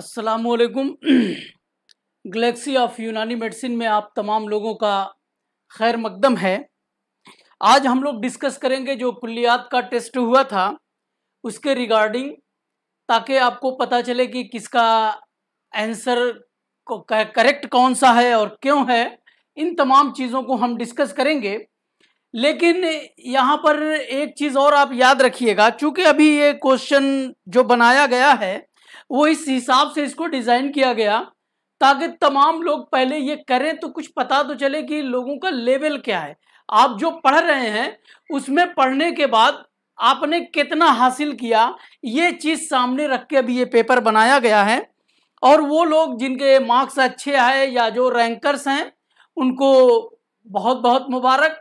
असलकुम Galaxy of यूनानी medicine में आप तमाम लोगों का खैर मकदम है आज हम लोग डिस्कस करेंगे जो कुल्लियात का टेस्ट हुआ था उसके रिगार्डिंग ताकि आपको पता चले कि किसका आंसर को करेक्ट कौन सा है और क्यों है इन तमाम चीज़ों को हम डिस्कस करेंगे लेकिन यहाँ पर एक चीज़ और आप याद रखिएगा चूँकि अभी ये क्वेश्चन जो बनाया गया है वो इस हिसाब से इसको डिज़ाइन किया गया ताकि तमाम लोग पहले ये करें तो कुछ पता तो चले कि लोगों का लेवल क्या है आप जो पढ़ रहे हैं उसमें पढ़ने के बाद आपने कितना हासिल किया ये चीज़ सामने रख के अभी ये पेपर बनाया गया है और वो लोग जिनके मार्क्स अच्छे आए या जो रैंकर्स हैं उनको बहुत बहुत मुबारक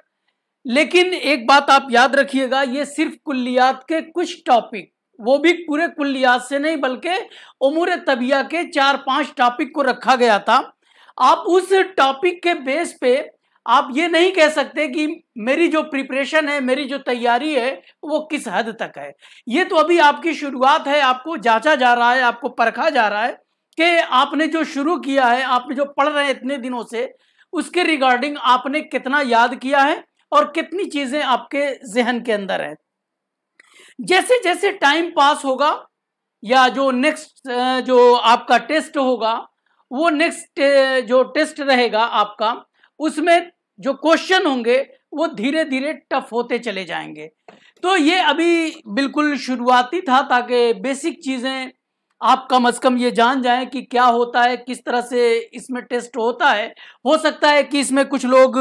लेकिन एक बात आप याद रखिएगा ये सिर्फ कुल्लियात के कुछ टॉपिक वो भी पूरे कुल्लियात से नहीं बल्कि उमूर तबिया के चार पांच टॉपिक को रखा गया था आप उस टॉपिक के बेस पे आप ये नहीं कह सकते कि मेरी जो प्रिपरेशन है मेरी जो तैयारी है वो किस हद तक है ये तो अभी आपकी शुरुआत है आपको जांचा जा रहा है आपको परखा जा रहा है कि आपने जो शुरू किया है आपने जो पढ़ रहे हैं इतने दिनों से उसके रिगार्डिंग आपने कितना याद किया है और कितनी चीज़ें आपके जहन के अंदर है जैसे जैसे टाइम पास होगा या जो नेक्स्ट जो आपका टेस्ट होगा वो नेक्स्ट जो टेस्ट रहेगा आपका उसमें जो क्वेश्चन होंगे वो धीरे धीरे टफ होते चले जाएंगे तो ये अभी बिल्कुल शुरुआती था ताकि बेसिक चीज़ें आप कम अज कम ये जान जाएं कि क्या होता है किस तरह से इसमें टेस्ट होता है हो सकता है कि इसमें कुछ लोग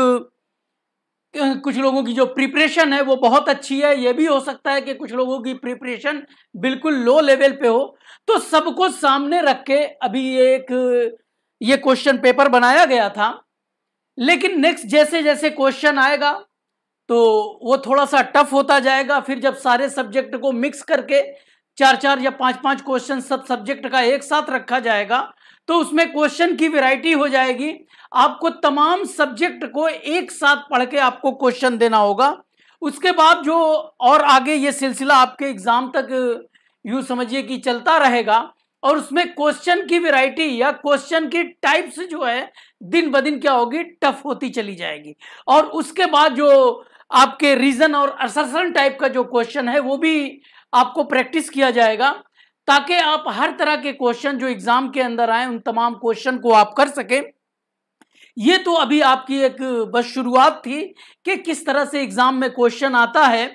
कुछ लोगों की जो प्रिपरेशन है वो बहुत अच्छी है ये भी हो सकता है कि कुछ लोगों की प्रिपरेशन बिल्कुल लो लेवल पे हो तो सबको सामने रख के अभी एक ये क्वेश्चन पेपर बनाया गया था लेकिन नेक्स्ट जैसे जैसे क्वेश्चन आएगा तो वो थोड़ा सा टफ होता जाएगा फिर जब सारे सब्जेक्ट को मिक्स करके चार चार या पांच पांच क्वेश्चन सब सब्जेक्ट का एक साथ रखा जाएगा तो उसमें क्वेश्चन की वैरायटी हो जाएगी आपको तमाम सब्जेक्ट को एक साथ पढ़ के आपको क्वेश्चन देना होगा उसके बाद जो और आगे ये सिलसिला आपके एग्जाम तक यूँ समझिए कि चलता रहेगा और उसमें क्वेश्चन की वैरायटी या क्वेश्चन की टाइप्स जो है दिन ब दिन क्या होगी टफ होती चली जाएगी और उसके बाद जो आपके रीजन और असरसन टाइप का जो क्वेश्चन है वो भी आपको प्रैक्टिस किया जाएगा ताकि आप हर तरह के क्वेश्चन जो एग्जाम के अंदर आए उन तमाम क्वेश्चन को आप कर सकें ये तो अभी आपकी एक बस शुरुआत थी कि किस तरह से एग्जाम में क्वेश्चन आता है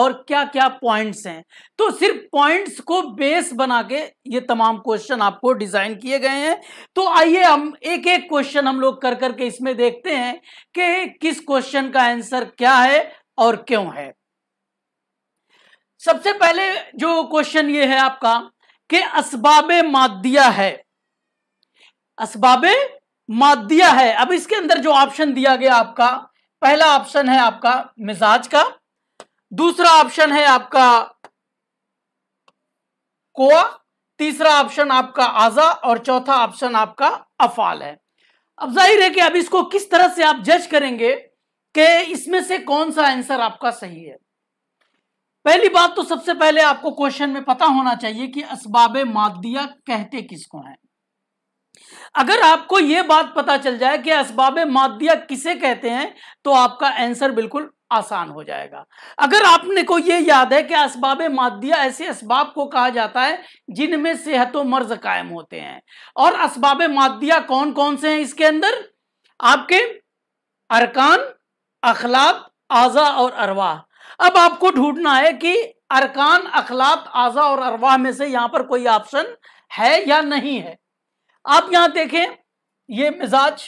और क्या क्या पॉइंट्स हैं तो सिर्फ पॉइंट्स को बेस बना के ये तमाम क्वेश्चन आपको डिज़ाइन किए गए हैं तो आइए हम एक एक क्वेश्चन हम लोग कर करके इसमें देखते हैं कि किस क्वेश्चन का आंसर क्या है और क्यों है सबसे पहले जो क्वेश्चन ये है आपका कि असबाब मादिया है असबाब मादिया है अब इसके अंदर जो ऑप्शन दिया गया आपका पहला ऑप्शन है आपका मिजाज का दूसरा ऑप्शन है आपका कोआ तीसरा ऑप्शन आपका आजा और चौथा ऑप्शन आपका अफाल है अब जाहिर है कि अब इसको किस तरह से आप जज करेंगे कि इसमें से कौन सा आंसर आपका सही है पहली बात तो सबसे पहले आपको क्वेश्चन में पता होना चाहिए कि इसबाब मादिया कहते किसको हैं अगर आपको यह बात पता चल जाए कि इसबाब मादिया किसे कहते हैं तो आपका आंसर बिल्कुल आसान हो जाएगा अगर आपने को यह याद है कि इसबाब मादिया ऐसे इसबाब को कहा जाता है जिनमें सेहत मर्ज कायम होते हैं और इसबाब मादिया कौन कौन से हैं इसके अंदर आपके अरकान अखलाक आज़ा और अरवाह अब आपको ढूंढना है कि अरकान अखलाक आजा और अरवाह में से यहां पर कोई ऑप्शन है या नहीं है आप यहां देखें ये मिजाज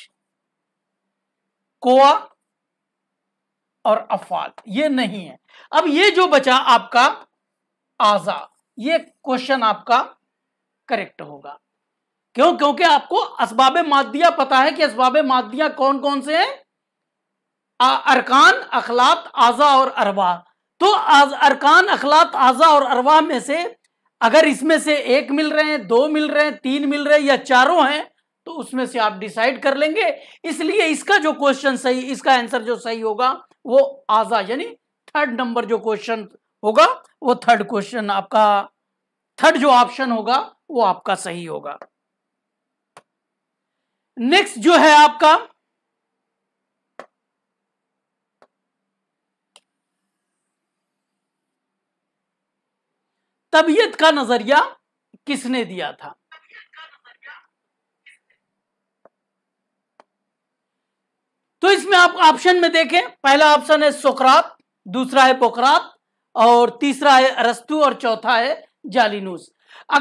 कोआ और अफाल ये नहीं है अब ये जो बचा आपका आजा ये क्वेश्चन आपका करेक्ट होगा क्यों क्योंकि आपको असबाब मादिया पता है कि असबाब मादिया कौन कौन से हैं अरकान अखलात आज़ा और अरवा तो अरकान अखलात आज़ा और अरवा में से अगर इसमें से एक मिल रहे हैं दो मिल रहे हैं तीन मिल रहे हैं या चारों हैं तो उसमें से आप डिसाइड कर लेंगे इसलिए इसका जो क्वेश्चन सही इसका आंसर जो सही होगा वो आज़ा यानी थर्ड नंबर जो क्वेश्चन होगा वो थर्ड क्वेश्चन आपका थर्ड जो ऑप्शन होगा वो आपका सही होगा नेक्स्ट जो है आपका तबीयत का नजरिया किसने दिया था तो इसमें आप ऑप्शन में देखें पहला ऑप्शन है सोकरात दूसरा है पोकरात और तीसरा है अरस्तु और चौथा है जालिनूस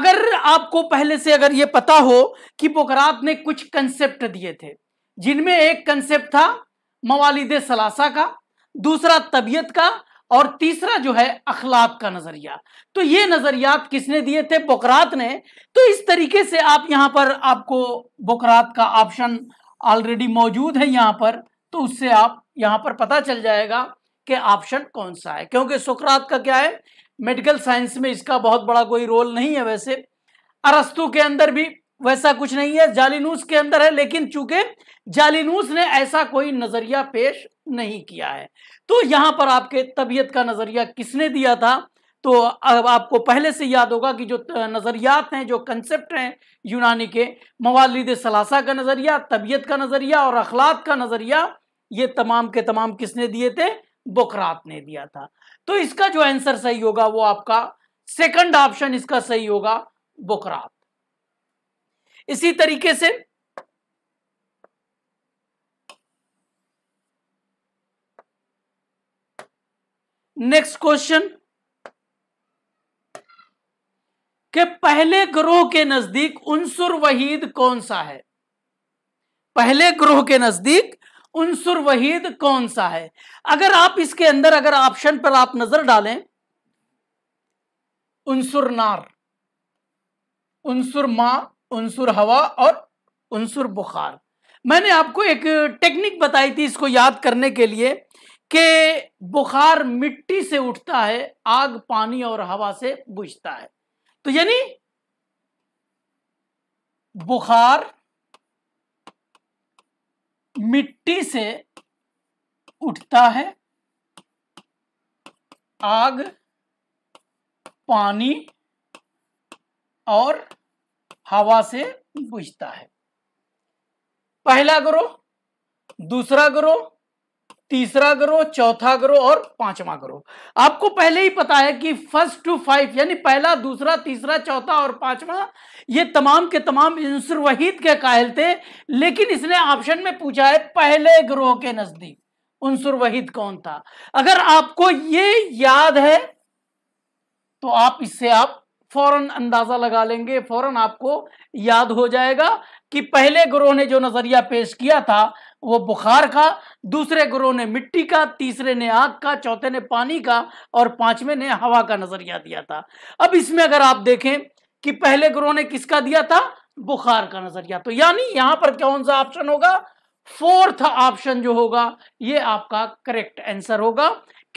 अगर आपको पहले से अगर यह पता हो कि पोकरात ने कुछ कंसेप्ट दिए थे जिनमें एक कंसेप्ट था मवालिद सलासा का दूसरा तबीयत का और तीसरा जो है अखलाक का नजरिया तो ये नजरियात किसने दिए थे बोकरात ने तो इस तरीके से आप यहां पर आपको बोकरात का ऑप्शन ऑलरेडी मौजूद है यहां पर तो उससे आप यहां पर पता चल जाएगा कि ऑप्शन कौन सा है क्योंकि सुकरात का क्या है मेडिकल साइंस में इसका बहुत बड़ा कोई रोल नहीं है वैसे अरस्तु के अंदर भी वैसा कुछ नहीं है जालीनूस के अंदर है लेकिन चूंकि जालीनूस ने ऐसा कोई नजरिया पेश नहीं किया है तो यहां पर आपके तबीयत का नजरिया किसने दिया था तो अब आपको पहले से याद होगा कि जो नज़रियात हैं जो कंसेप्ट हैं यूनानी के मवालिद सलासा का नज़रिया तबीयत का नज़रिया और अखलाक का नज़रिया ये तमाम के तमाम किसने दिए थे बकरात ने दिया था तो इसका जो आंसर सही होगा वो आपका सेकंड ऑप्शन इसका सही होगा बकरात इसी तरीके से नेक्स्ट क्वेश्चन के पहले ग्रोह के नजदीक उनसुर वहीद कौन सा है पहले ग्रोह के नजदीक उनसुर वहीद कौन सा है अगर आप इसके अंदर अगर ऑप्शन पर आप नजर डालें उनसुर नार उनसुर मां उनसुर हवा और उनसुर बुखार मैंने आपको एक टेक्निक बताई थी इसको याद करने के लिए कि बुखार मिट्टी से उठता है आग पानी और हवा से बुझता है तो यानी बुखार मिट्टी से उठता है आग पानी और हवा से बुझता है पहला ग्रोह दूसरा ग्रोह तीसरा ग्रोह चौथा ग्रोह और पांचवा ग्रोह आपको पहले ही पता है कि फर्स्ट टू फाइव यानी पहला दूसरा तीसरा चौथा और पांचवा ये तमाम के तमाम इंसुर वहीद के कायल थे लेकिन इसने ऑप्शन में पूछा है पहले ग्रोह के नजदीक उनसुर वहीद कौन था अगर आपको ये याद है तो आप इससे आप फौरन अंदाज़ा लगा लेंगे फौरन आपको याद हो जाएगा कि पहले ग्रोह ने जो नज़रिया पेश किया था वो बुखार का दूसरे ग्रोह ने मिट्टी का तीसरे ने आग का चौथे ने पानी का और पांचवें ने हवा का नज़रिया दिया था अब इसमें अगर आप देखें कि पहले ग्रोह ने किसका दिया था बुखार का नज़रिया तो यानी यहाँ पर कौन सा ऑप्शन होगा फोर्थ ऑप्शन जो होगा ये आपका करेक्ट आंसर होगा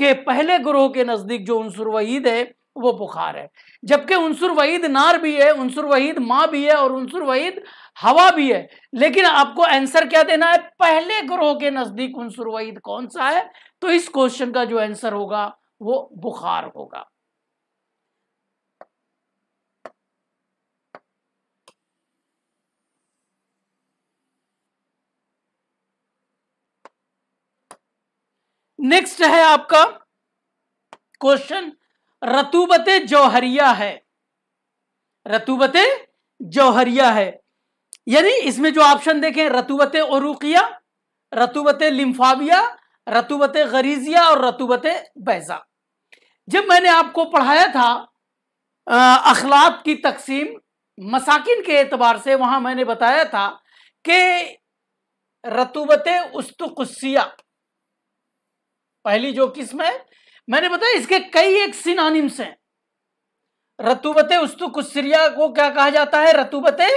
कि पहले ग्रोह के नज़दीक जो अंसुर वहीद है वो बुखार है जबकि उनसुर वहीद नार भी है उनसुर वहीद माँ भी है और उनसुर वहीद हवा भी है लेकिन आपको आंसर क्या देना है पहले ग्रोह के नज़दीक उनसुर वहीद कौन सा है तो इस क्वेश्चन का जो आंसर होगा वो बुखार होगा नेक्स्ट है आपका क्वेश्चन रतूबत जौहरिया है रतूबत जौहरिया है यानी इसमें जो ऑप्शन देखें रतूबत उरूकिया रतूबत लिम्फाविया रतूबत गरीजिया और रतूबत बैजा जब मैंने आपको पढ़ाया था अखलाक की तकसीम मसाकिन के एतबार से वहां मैंने बताया था कि रतूबत उस्तुकुस्सिया पहली जो किस्म है मैंने बताया इसके कई एक सिनानिम्स हैं रतुबते उस्तु कुसरिया को क्या कहा जाता है रतुबते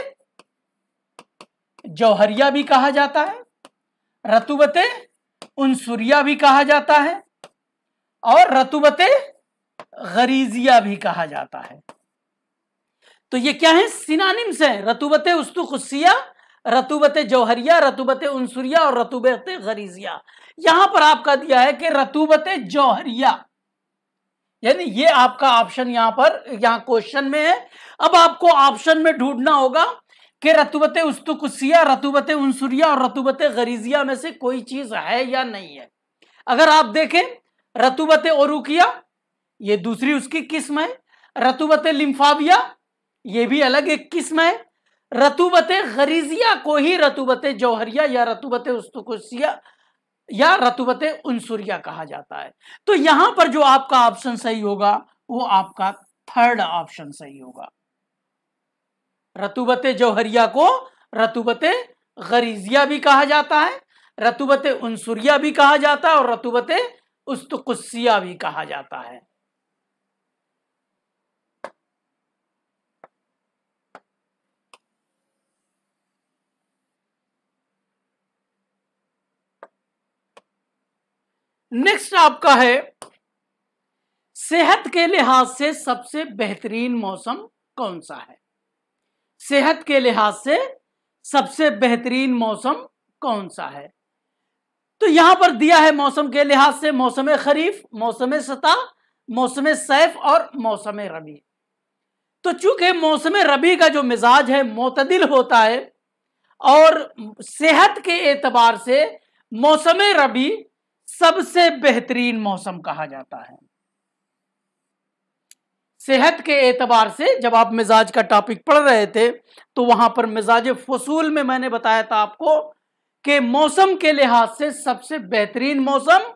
जौहरिया भी कहा जाता है रतुबते उनसुरिया भी कहा जाता है और रतुबते गरीजिया भी कहा जाता है तो ये क्या है सिनानिम्स हैं रतुबते उस्तु खुसिया रतुबत जौहरिया रतुबत उनसुरिया और रतुबत गरीजिया यहां पर आपका दिया है कि रतुबत जौहरिया यानी ये आपका ऑप्शन यहां पर यहां क्वेश्चन में है अब आपको ऑप्शन में ढूंढना होगा कि रतुबत उस्तुकुसिया रतुबत उनसुरिया और रतुबत गरीजिया में से कोई चीज है या नहीं है अगर आप देखें रतुबत ओरुकिया ये दूसरी उसकी किस्म है रतुबत लिम्फाविया ये भी अलग एक किस्म है रतुबत गरीजिया को ही रतुबत जौहरिया या रतुबत उसिया या रतुबत उनसुरिया कहा जाता है तो यहां पर जो आपका ऑप्शन सही होगा वो आपका थर्ड ऑप्शन सही होगा रतुबत जौहरिया को रतुबत गरीजिया भी कहा जाता है रतुबत उनसुरिया भी कहा जाता है और रतुबत उस्तुकुसिया भी कहा जाता है नेक्स्ट आपका है सेहत के लिहाज से सबसे बेहतरीन मौसम कौन सा है सेहत के लिहाज से सबसे बेहतरीन मौसम कौन सा है तो यहां पर दिया है मौसम के लिहाज से मौसम खरीफ मौसम सता मौसम सैफ और मौसम रबी तो चूंकि मौसम रबी का जो मिजाज है मतदिल होता है और सेहत के एतबार से मौसम रबी सबसे बेहतरीन मौसम कहा जाता है सेहत के एतबार से जब आप मिजाज का टॉपिक पढ़ रहे थे तो वहां पर मिजाज फसूल में मैंने बताया था आपको कि मौसम के लिहाज से सबसे बेहतरीन मौसम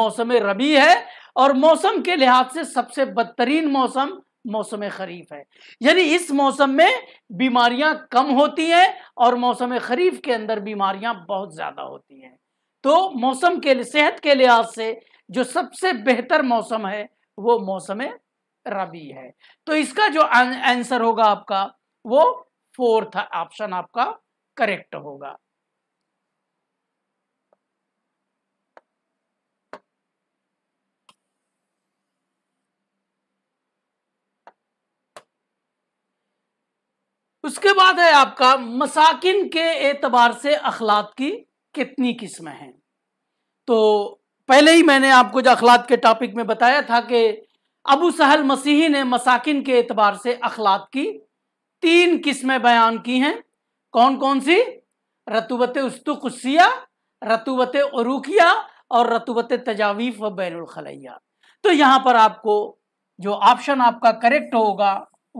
मौसम रबी है और मौसम के लिहाज से सबसे बदतरीन मौसम मौसम खरीफ है यानी इस मौसम में बीमारियां कम होती हैं और मौसम खरीफ के अंदर बीमारियां बहुत ज़्यादा होती हैं तो मौसम के लिए सेहत के लिहाज से जो सबसे बेहतर मौसम है वो मौसम रबी है तो इसका जो आंसर होगा आपका वो फोर्थ ऑप्शन आपका करेक्ट होगा उसके बाद है आपका मसाकिन के एतबार से अखलाक की कितनी किस्में हैं तो पहले ही मैंने आपको जो अखलात के टॉपिक में बताया था कि अबू सहल मसीही ने मसाकिन के एतबार से अखलात की तीन किस्में बयान की हैं कौन कौन सी रतुबत उस्तुकुसिया रतुबत उरूकिया और रतुबत तजावीफ व बैनखलैया तो यहाँ पर आपको जो ऑप्शन आपका करेक्ट होगा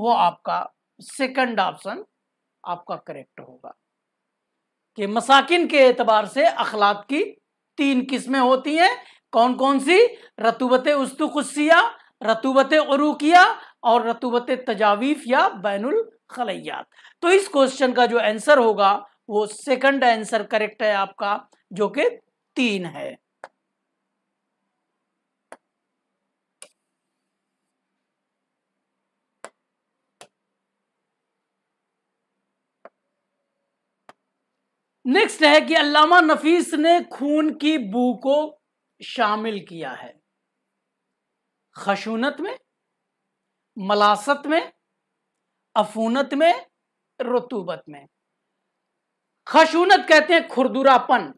वो आपका सेकंड ऑप्शन आपका करेक्ट होगा कि मसाकिन के एतबार से अखलाक की तीन किस्में होती हैं कौन कौन सी रतुबत उस्तुखसिया रतुबत अरूकिया और रतुबत तजावीफ या बैनुल खलैयात तो इस क्वेश्चन का जो आंसर होगा वो सेकंड आंसर करेक्ट है आपका जो कि तीन है नेक्स्ट है कि अलामा नफीस ने खून की बू को शामिल किया है खशूनत में मलासत में अफूनत में रतूबत में खशूनत कहते हैं खुरदुरापन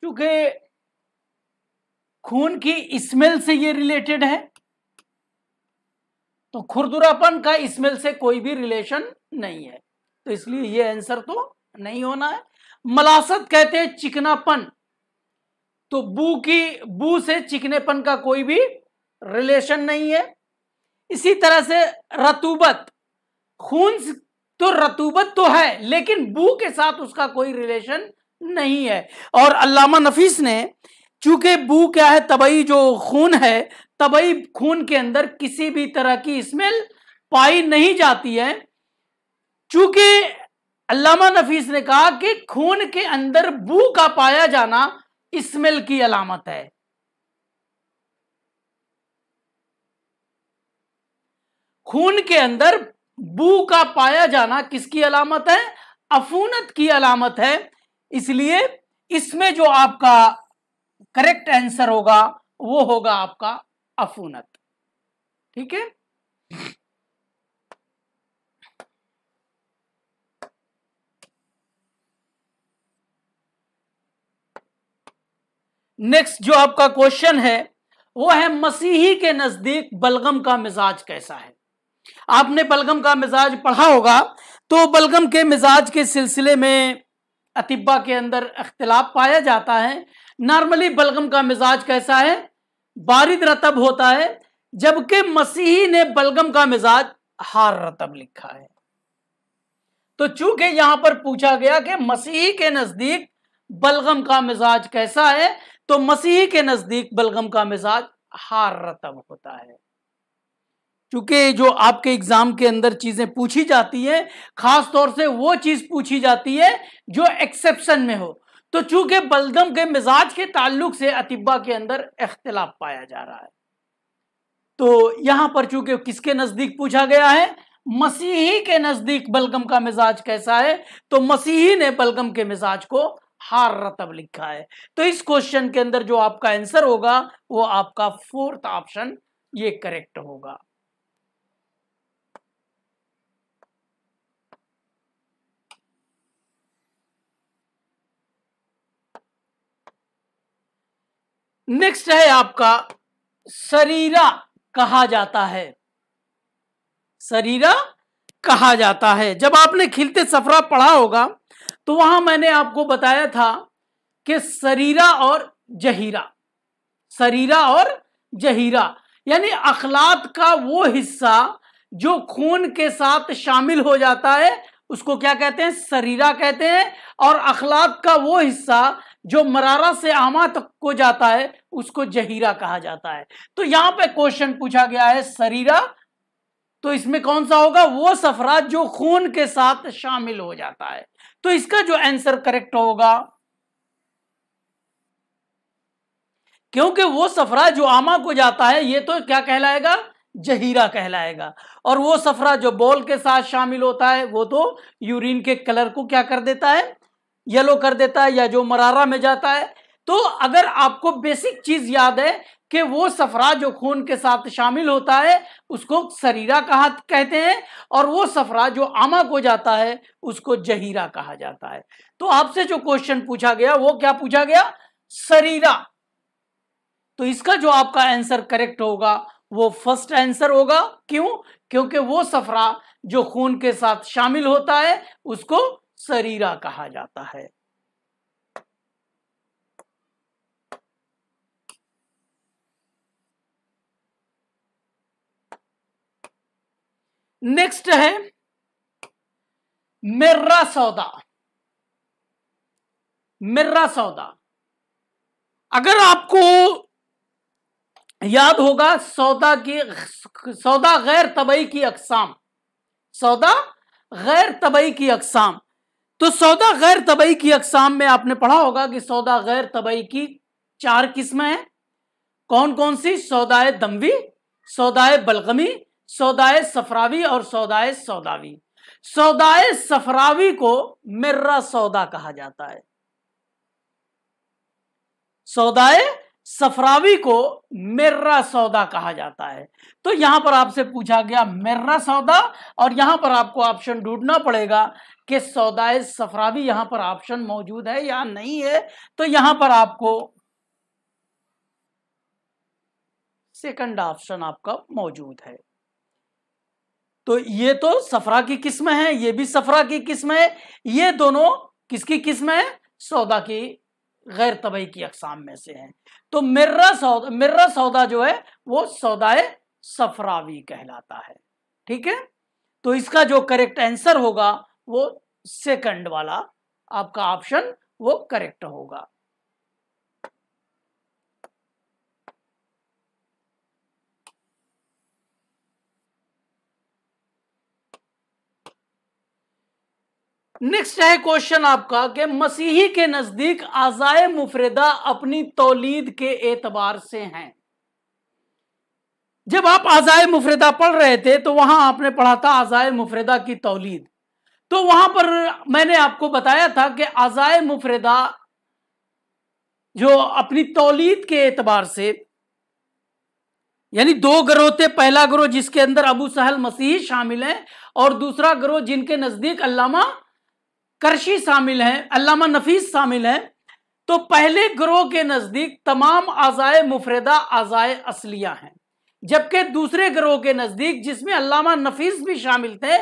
क्योंकि खून की स्मेल से ये रिलेटेड है तो खुरदुरापन का स्मेल से कोई भी रिलेशन नहीं है तो इसलिए ये आंसर तो नहीं होना है मलासत कहते हैं चिकनापन तो बू की बू से चिकनेपन का कोई भी रिलेशन नहीं है इसी तरह से रतूबत खून तो रतूबत तो है लेकिन बू के साथ उसका कोई रिलेशन नहीं है और अल्लामा नफीस ने चूंकि बू क्या है तबई जो खून है तबई खून के अंदर किसी भी तरह की स्मेल पाई नहीं जाती है चूंकि अल्लामा नफीस ने कहा कि खून के अंदर बू का पाया जाना स्मेल की अलामत है खून के अंदर बू का पाया जाना किसकी अलामत है अफूनत की अलामत है इसलिए इसमें जो आपका करेक्ट आंसर होगा वो होगा आपका अफूनत ठीक है नेक्स्ट जो आपका क्वेश्चन है वो है मसीही के नजदीक बलगम का मिजाज कैसा है आपने बलगम का मिजाज पढ़ा होगा तो बलगम के मिजाज के सिलसिले में अतिब्बा के अंदर अख्तिलाफ पाया जाता है नॉर्मली बलगम का मिजाज कैसा है बारिद रतब होता है जबकि मसीही ने बलगम का मिजाज हार रतब लिखा है तो चूंकि यहां पर पूछा गया कि मसीही के नजदीक बलगम का मिजाज कैसा है तो मसीह के नजदीक बलगम का मिजाज हार रतम होता है क्योंकि जो आपके एग्जाम के अंदर चीजें पूछी जाती हैं खास तौर से वो चीज पूछी जाती है जो एक्सेप्शन में हो तो चूंकि बलगम के मिजाज के ताल्लुक से अतिबा के अंदर इख्तलाफ पाया जा रहा है तो यहां पर चूंकि किसके नजदीक पूछा गया है मसीही के नजदीक बलगम का मिजाज कैसा है तो मसीही ने बलगम के मिजाज को हार रतब लिखा है तो इस क्वेश्चन के अंदर जो आपका आंसर होगा वो आपका फोर्थ ऑप्शन ये करेक्ट होगा नेक्स्ट है आपका शरीरा कहा जाता है शरीरा कहा जाता है जब आपने खिलते सफरा पढ़ा होगा तो वहां मैंने आपको बताया था कि सरीरा और जहीरा सरीरा और जहीरा यानी अखलात का वो हिस्सा जो खून के साथ शामिल हो जाता है उसको क्या कहते हैं सरीरा कहते हैं और अखलात का वो हिस्सा जो मरारा से आमा तक को जाता है उसको जहीरा कहा जाता है तो यहां पे क्वेश्चन पूछा गया है सरीरा तो इसमें कौन सा होगा वो सफरा जो खून के साथ शामिल हो जाता है तो इसका जो आंसर करेक्ट होगा क्योंकि वो सफरा जो आमा को जाता है ये तो क्या कहलाएगा जहीरा कहलाएगा और वो सफरा जो बॉल के साथ शामिल होता है वो तो यूरिन के कलर को क्या कर देता है येलो कर देता है या जो मरारा में जाता है तो अगर आपको बेसिक चीज याद है कि वो सफरा जो खून के साथ शामिल होता है उसको सरीरा कहा कहते हैं और वो सफरा जो आमा को जाता है उसको जहीरा कहा जाता है तो आपसे जो क्वेश्चन पूछा गया वो क्या पूछा गया सरीरा तो इसका जो आपका आंसर करेक्ट होगा वो फर्स्ट आंसर होगा क्यों क्योंकि वो सफरा जो खून के साथ शामिल होता है उसको सरीरा कहा जाता है नेक्स्ट है मेर्रा सौदा मेर्रा सौदा अगर आपको याद होगा सौदा की सौदा गैर तबई की अकसाम सौदा गैर तबई की अकसाम तो सौदा गैर तबई की अकसाम में आपने पढ़ा होगा कि सौदा गैर तबई की चार किस्में हैं कौन कौन सी सौदाए दमवी सौदाए बलगमी सौदाए सफरावी और सौदाए सौदावी सौदाए सफरावी को मिर्रा सौदा कहा जाता है सौदाए सफरावी को मिर्रा सौदा कहा जाता है तो यहां पर आपसे पूछा गया मिर्रा सौदा और यहां पर आपको ऑप्शन ढूंढना पड़ेगा कि सौदाए सफरावी यहां पर ऑप्शन मौजूद है या नहीं है तो यहां पर आपको सेकंड ऑप्शन आपका मौजूद है तो ये तो सफरा की किस्म है ये भी सफरा की किस्म है ये दोनों किसकी किस्म है सौदा की गैर तबई की अकसाम में से हैं तो मिर्रा सौदा मिर्रा सौदा जो है वो सौदाए सफरावी कहलाता है ठीक है तो इसका जो करेक्ट आंसर होगा वो सेकंड वाला आपका ऑप्शन वो करेक्ट होगा नेक्स्ट है क्वेश्चन आपका कि मसीही के नजदीक आजाए मुफरेदा अपनी तोलीद के एतबार से हैं जब आप आजाए मुफरेदा पढ़ रहे थे तो वहां आपने पढ़ा था आजाए मुफरेदा की तोलीद तो वहां पर मैंने आपको बताया था कि आजाए मुफरेदा जो अपनी तोलीद के एतबार से यानी दो ग्रोह थे पहला ग्रोह जिसके अंदर अबू सहल मसीह शामिल है और दूसरा ग्रोह जिनके नजदीक अल्लामा करशी शामिल हैं अलामा नफीस शामिल हैं तो पहले ग्रोह के नज़दीक तमाम आज़ाए मुफरदा आज़ाए असलिया हैं जबकि दूसरे ग्रोह के नज़दीक जिसमें अलामा नफीस भी शामिल थे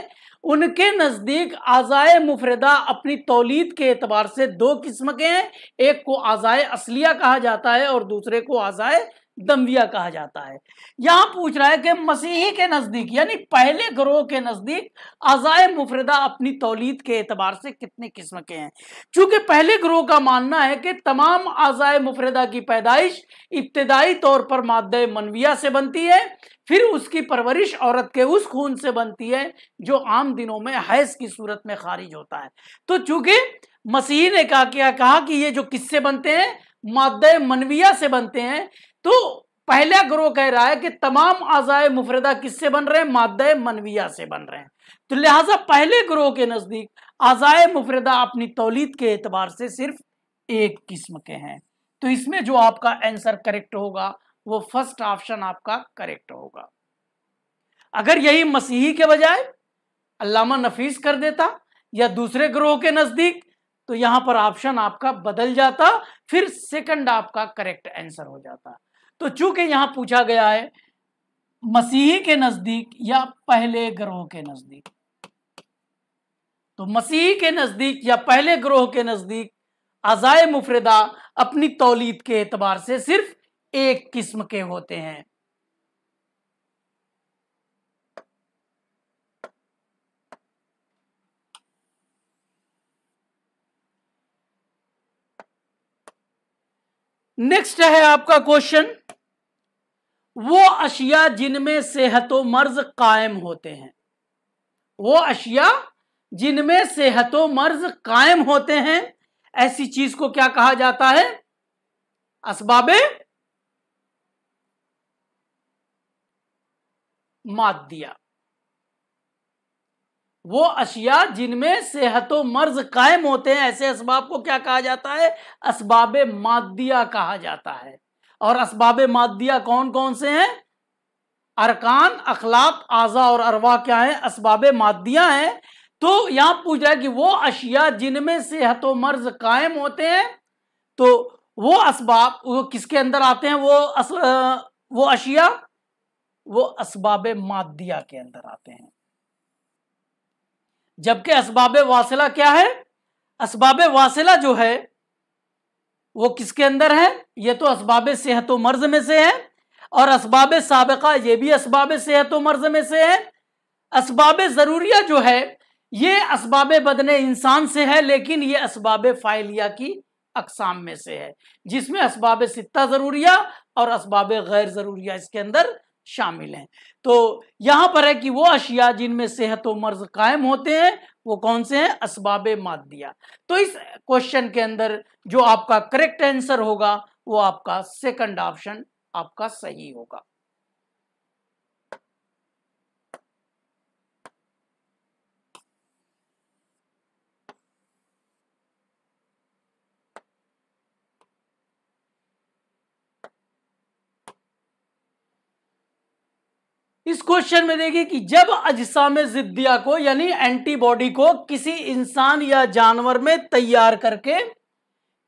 उनके नज़दीक आज़ाए मुफरदा अपनी तोलीद के अतबार से दो किस्म के हैं एक को आज़ाए असलिया कहा जाता है और दूसरे को आज़ाए दमविया कहा जाता है यहां पूछ रहा है कि मसीही के नजदीक यानी पहले ग्रोह के नजदीक अजाय मुफरदा अपनी तोलीद के एतबार से कितने किस्म के हैं चूंकि पहले ग्रोह का मानना है कि तमाम अजाय मुफरदा की पैदाइश इब्तदाई तौर पर मादे मनविया से बनती है फिर उसकी परवरिश औरत के उस खून से बनती है जो आम दिनों में हैस की सूरत में खारिज होता है तो चूंकि मसीह ने कहा क्या कहा कि ये जो किस्से बनते हैं मादे मनविया से बनते हैं तो पहला ग्रोह कह रहा है कि तमाम आजाए मुफरदा किससे बन रहे हैं मादा मनविया से बन रहे हैं तो लिहाजा पहले ग्रोह के नज़दीक आजाए मुफरदा अपनी तोलीद के एतबार से सिर्फ एक किस्म के हैं तो इसमें जो आपका आंसर करेक्ट होगा वो फर्स्ट ऑप्शन आपका करेक्ट होगा अगर यही मसीही के बजाय अल्लामा नफीस कर देता या दूसरे ग्रोह के नज़दीक तो यहां पर ऑप्शन आपका बदल जाता फिर सेकंड आपका करेक्ट आंसर हो जाता तो चूंकि यहां पूछा गया है मसीही के नजदीक या पहले ग्रोह के नजदीक तो मसीही के नजदीक या पहले ग्रोह के नजदीक आजाय मुफरदा अपनी तोलीद के एतबार से सिर्फ एक किस्म के होते हैं नेक्स्ट है आपका क्वेश्चन वो अशिया जिनमें सेहत व मर्ज कायम होते हैं वो अशिया जिनमें सेहत व मर्ज कायम होते हैं ऐसी चीज को क्या कहा जाता है असबाब मादिया वो अशिया जिनमें सेहत व मर्ज कायम होते हैं ऐसे इसबाब को क्या कहा जाता है इसबाब मादिया कहा जाता है और इसबाब मादिया कौन कौन से हैं अरकान अखलाक आज़ा और अरवा क्या है इसबाब मादिया हैं तो यहां पूछ रहा है कि वो अशिया जिनमें सेहत व मर्ज कायम होते हैं तो वो इसबाब वो किसके अंदर आते हैं वो अस, वो अशिया वो इसबाब मादिया के अंदर आते हैं जबकि इसबाब वासिला क्या है इसबाब वासिला जो है वो किसके अंदर है ये तो इसबाब सेहत व मर्ज में से है और इसबाब सबका ये भी इसबाब सेहत व मर्ज में से है इसबाब ज़रूरिया जो है ये इसबाब बदन इंसान से है लेकिन ये इसबाब फ़ाइलिया की अकसाम में से है जिसमें इसबाब सत्ता ज़रूरिया और इसबाब गैर ज़रूरिया इसके अंदर शामिल हैं तो यहाँ पर है कि वो अशिया जिनमें सेहत व मर्ज कायम होते हैं वो कौन से हैं असबाब मादिया तो इस क्वेश्चन के अंदर जो आपका करेक्ट आंसर होगा वो आपका सेकंड ऑप्शन आपका सही होगा इस क्वेश्चन में देखिए कि जब अजसा में जिद्दिया को यानी एंटीबॉडी को किसी इंसान या जानवर में तैयार करके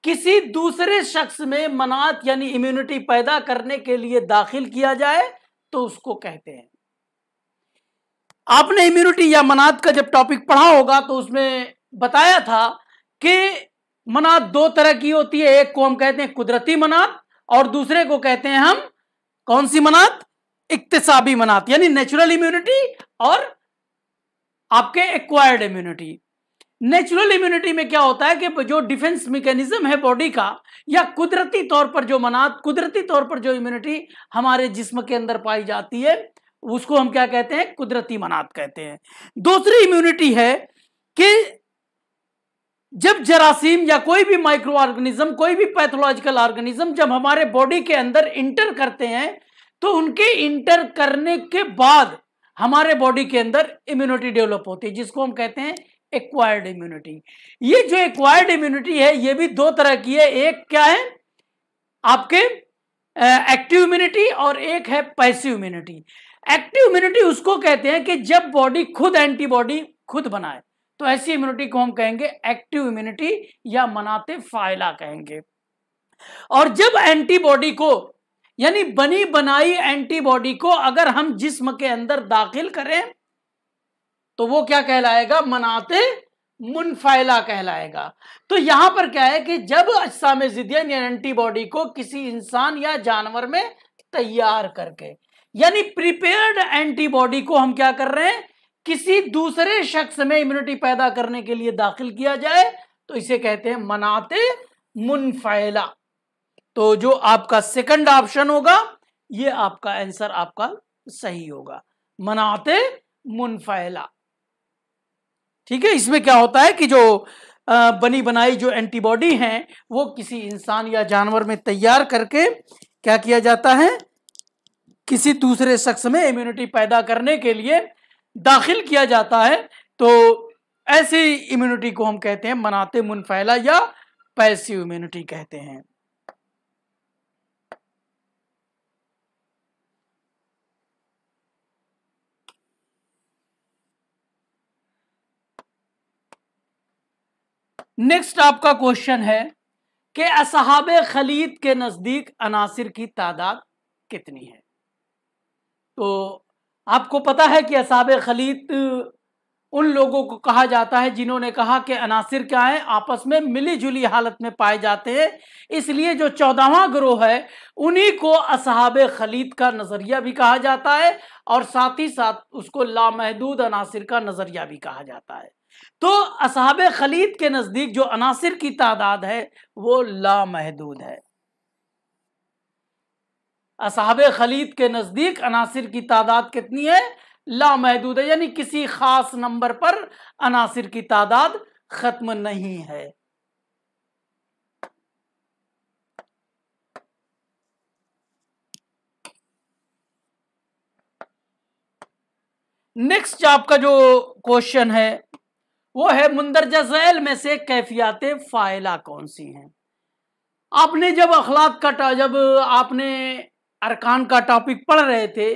किसी दूसरे शख्स में मनात यानी इम्यूनिटी पैदा करने के लिए दाखिल किया जाए तो उसको कहते हैं आपने इम्यूनिटी या मनात का जब टॉपिक पढ़ा होगा तो उसमें बताया था कि मनात दो तरह की होती है एक को हम कहते हैं कुदरती मनात और दूसरे को कहते हैं हम कौन सी मनात इकतसाबी मनात यानी नेचुरल इम्यूनिटी और आपके एक्वायर्ड इम्यूनिटी नेचुरल इम्यूनिटी में क्या होता है कि जो डिफेंस मैकेनिज्म है बॉडी का या कुदरती तौर पर जो मनात कुदरती तौर पर जो इम्यूनिटी हमारे जिस्म के अंदर पाई जाती है उसको हम क्या कहते हैं कुदरती मनात कहते हैं दूसरी इम्यूनिटी है कि जब जरासीम या कोई भी माइक्रो ऑर्गेनिज्म कोई भी पैथोलॉजिकल ऑर्गेनिज्म जब हमारे बॉडी के अंदर इंटर करते हैं तो उनके इंटर करने के बाद हमारे बॉडी के अंदर इम्यूनिटी डेवलप होती है जिसको हम कहते हैं एक्वायर्ड इम्यूनिटी ये जो एक्वायर्ड इम्यूनिटी है ये भी दो तरह की है एक क्या है आपके एक्टिव इम्यूनिटी और एक है पैसिव इम्यूनिटी एक्टिव इम्यूनिटी उसको कहते हैं कि जब बॉडी खुद एंटीबॉडी खुद बनाए तो ऐसी इम्यूनिटी को हम कहेंगे एक्टिव इम्यूनिटी या मनाते फायला कहेंगे और जब एंटीबॉडी को यानी बनी बनाई एंटीबॉडी को अगर हम जिस्म के अंदर दाखिल करें तो वो क्या कहलाएगा मनाते मुनफाइला कहलाएगा तो यहां पर क्या है कि जब अज्साम जिदियन या एंटीबॉडी को किसी इंसान या जानवर में तैयार करके यानी प्रिपेयर्ड एंटीबॉडी को हम क्या कर रहे हैं किसी दूसरे शख्स में इम्यूनिटी पैदा करने के लिए दाखिल किया जाए तो इसे कहते हैं मनाते मुनफाइला तो जो आपका सेकंड ऑप्शन होगा ये आपका आंसर आपका सही होगा मनाते मुनफैला ठीक है इसमें क्या होता है कि जो बनी बनाई जो एंटीबॉडी हैं वो किसी इंसान या जानवर में तैयार करके क्या किया जाता है किसी दूसरे शख्स में इम्यूनिटी पैदा करने के लिए दाखिल किया जाता है तो ऐसी इम्यूनिटी को हम कहते हैं मनाते मुनफैला या पैसिव इम्यूनिटी कहते हैं नेक्स्ट आपका क्वेश्चन है कि असहाब खलीद के नज़दीक अनासिर की तादाद कितनी है तो आपको पता है कि असहाब खलीद उन लोगों को कहा जाता है जिन्होंने कहा कि अनासिर क्या है आपस में मिली जुली हालत में पाए जाते हैं इसलिए जो चौदहवा ग्रोह है उन्हीं को असहाब खलीद का नज़रिया भी कहा जाता है और साथ ही साथ उसको लामहदूद अनासिर का नज़रिया भी कहा जाता है तो असहाब खलीद के नज़दीक जो अनासिर की तादाद है वो लामहदूद है असहाब खलीद के नज़दीक अनासिर की तादाद कितनी है लामहदूद है यानी किसी खास नंबर पर अनासिर की तादाद ख़त्म नहीं है नेक्स्ट आपका जो क्वेश्चन है वो है मुंदरजा जैल में से कैफियात फ़ायला कौन सी हैं आपने जब अखलाक का जब आपने अरकान का टॉपिक पढ़ रहे थे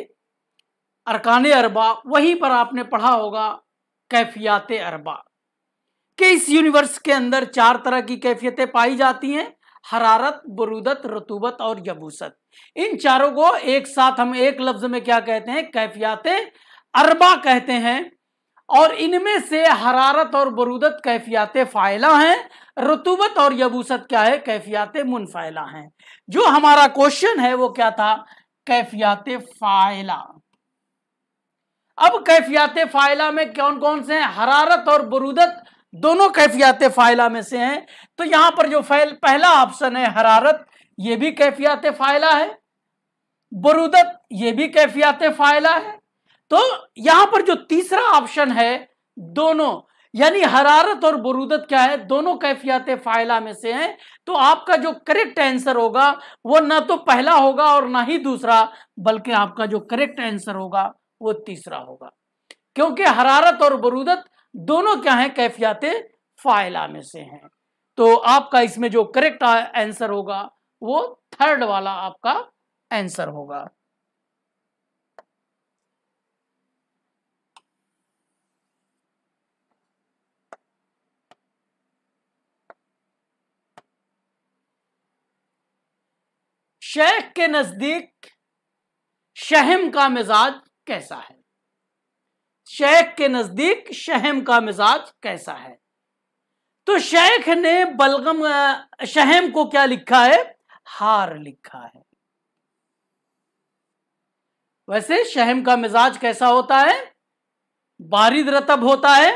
अरकान अरबा वहीं पर आपने पढ़ा होगा कैफियात अरबा कि इस यूनिवर्स के अंदर चार तरह की कैफियतें पाई जाती हैं हरारत बरूदत रतूबत और यबूसत इन चारों को एक साथ हम एक लफ्ज में क्या कहते हैं कैफियात अरबा कहते हैं और इनमें से हरारत और बरूदत कैफियात फ़ायला हैं रतुबत और यबूसत क्या है कैफियात मुनफ़ायला हैं जो हमारा क्वेश्चन है वो क्या था कैफियात फ़ायला अब कैफियात फ़ायला में कौन कौन से हैं हरारत और बरूदत दोनों कैफियात फ़ायला में से हैं तो यहां पर जो फैल पहला ऑप्शन है हरारत ये भी कैफियात फ़ायला है बरूदत ये भी कैफियात फ़ायला है तो यहां पर जो तीसरा ऑप्शन है दोनों यानी हरारत और बरूदत क्या है दोनों कैफियात फायला में से हैं तो आपका जो करेक्ट आंसर होगा वो ना तो पहला होगा और ना ही दूसरा बल्कि आपका जो करेक्ट आंसर होगा वो तीसरा होगा क्योंकि हरारत और बरूदत दोनों क्या है कैफियात फायला में से हैं तो आपका इसमें जो करेक्ट आंसर होगा वो थर्ड वाला आपका आंसर होगा शेख के नज़दीक शहम का मिजाज कैसा है शेख के नज़दीक शहम का मिजाज कैसा है तो शेख ने बलगम शहम को क्या लिखा है हार लिखा है वैसे शहम का मिजाज कैसा होता है बारिद रतब होता है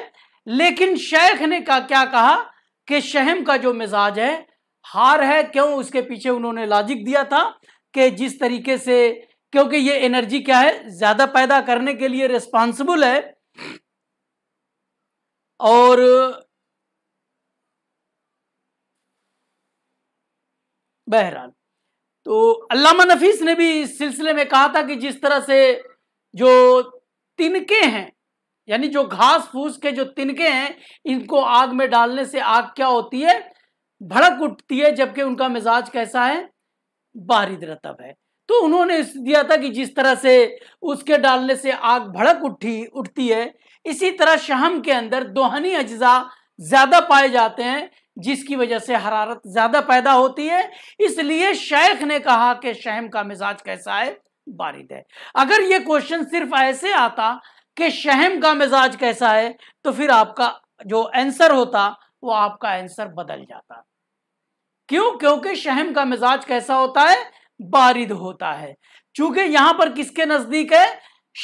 लेकिन शेख ने का क्या कहा कि शहम का जो मिजाज है हार है क्यों उसके पीछे उन्होंने लॉजिक दिया था कि जिस तरीके से क्योंकि ये एनर्जी क्या है ज़्यादा पैदा करने के लिए रिस्पॉन्सिबल है और बहरहाल तो अल्लामा नफीस ने भी इस सिलसिले में कहा था कि जिस तरह से जो तिनके हैं यानी जो घास फूस के जो तिनके हैं इनको आग में डालने से आग क्या होती है भड़क उठती है जबकि उनका मिजाज कैसा है बारिद रतब है तो उन्होंने दिया था कि जिस तरह से उसके डालने से आग भड़क उठी उठती है इसी तरह शहम के अंदर दोहनी अज्जा ज़्यादा पाए जाते हैं जिसकी वजह से हरारत ज़्यादा पैदा होती है इसलिए शेख ने कहा कि शहम का मिजाज कैसा है बारिद है अगर ये क्वेश्चन सिर्फ ऐसे आता कि शहम का मिजाज कैसा है तो फिर आपका जो आंसर होता वो आपका आंसर बदल जाता क्यों क्योंकि शहम का मिजाज कैसा होता है बारिद होता है चूंकि यहां पर किसके नजदीक है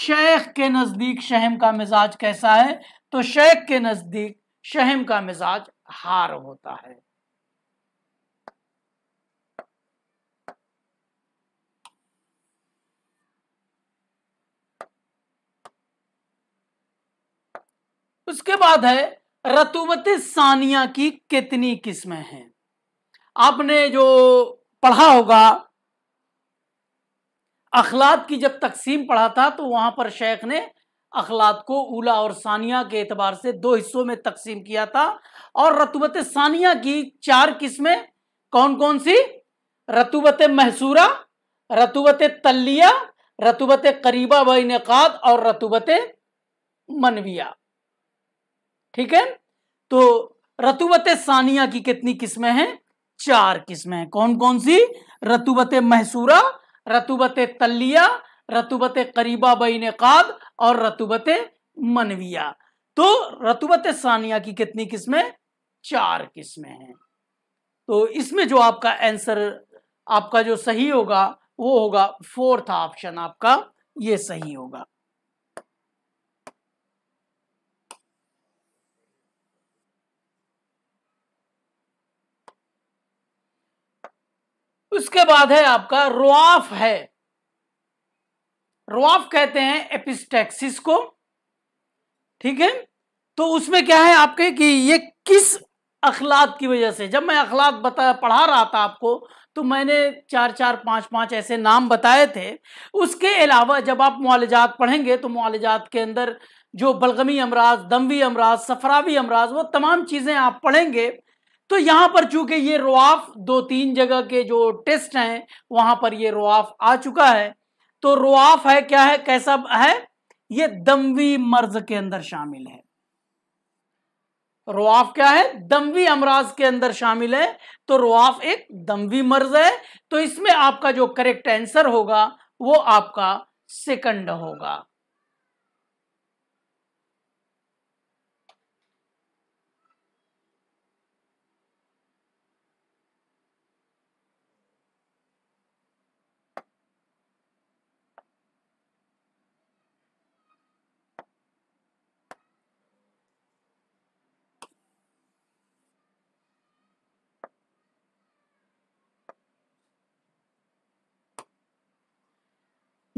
शेख के नजदीक शहम का मिजाज कैसा है तो शेख के नजदीक शहम का मिजाज हार होता है उसके बाद है रतुबत सानिया की कितनी किस्में हैं आपने जो पढ़ा होगा अखलात की जब तकसीम पढ़ा था तो वहां पर शेख ने अखलात को उला और सानिया के एतबार से दो हिस्सों में तकसीम किया था और रतुबत सानिया की चार किस्में कौन कौन सी रतुबत महसूरा रतुबत तल्लिया रतुबत करीबा व इनका और रतुबत मनविया ठीक है तो रतुबत सानिया की कितनी किस्में हैं चार किस्में हैं कौन कौन सी रतुबत महसूरा रतुबत तल्लिया रतुबत करीबा बईन काद और रतुबत मनविया तो रतुबत सानिया की कितनी किस्में चार किस्में हैं तो इसमें जो आपका आंसर आपका जो सही होगा वो होगा फोर्थ ऑप्शन आपका ये सही होगा उसके बाद है आपका रोआफ है रोआफ कहते हैं एपिस्टेक्सिस को ठीक है तो उसमें क्या है आपके कि ये किस अखलात की वजह से जब मैं अखलात बता पढ़ा रहा था आपको तो मैंने चार चार पांच पांच ऐसे नाम बताए थे उसके अलावा जब आप मुआलजात पढ़ेंगे तो मुआलजात के अंदर जो बलगमी अमराज दमवी अमराज सफरावी अमराज वो तमाम चीज़ें आप पढ़ेंगे तो यहां पर चूंकि ये रोआफ दो तीन जगह के जो टेस्ट हैं वहां पर ये रोआफ आ चुका है तो रोआफ है क्या है कैसा है ये दमवी मर्ज के अंदर शामिल है रोआफ क्या है दमवी अमराज के अंदर शामिल है तो रोआफ एक दमवी मर्ज है तो इसमें आपका जो करेक्ट आंसर होगा वो आपका सेकंड होगा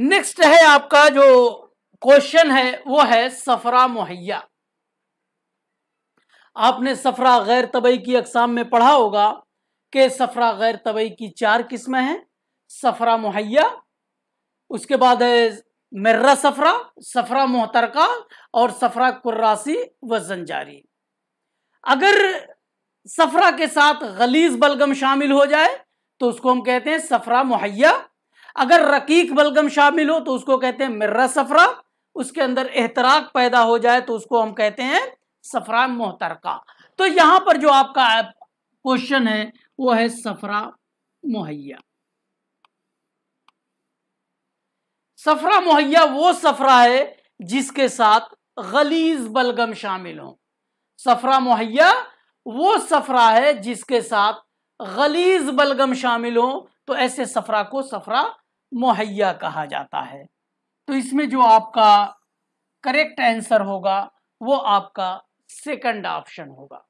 नेक्स्ट है आपका जो क्वेश्चन है वो है सफरा मुहैया आपने सफरा गैर तबई की अकसाम में पढ़ा होगा कि सफरा गैर तबई की चार किस्में हैं सफरा मुहैया उसके बाद है मर्रा सफरा सफरा मोहतरका और सफरा कुर्रासी व जंजारी अगर सफरा के साथ गलीज बलगम शामिल हो जाए तो उसको हम कहते हैं सफरा मुहैया अगर रकीक बलगम शामिल हो तो उसको कहते हैं मर्रा सफरा उसके अंदर एहतराक पैदा हो जाए तो उसको हम कहते हैं सफरा मोहतरका तो यहां पर जो आपका क्वेश्चन है वो है सफरा मुहैया सफरा मुहैया वो सफरा है जिसके साथ गलीज बलगम शामिल हो सफरा मुहैया वो सफरा है जिसके साथ गलीज बलगम शामिल हो तो ऐसे सफरा को सफरा मुहैया कहा जाता है तो इसमें जो आपका करेक्ट आंसर होगा वो आपका सेकंड ऑप्शन होगा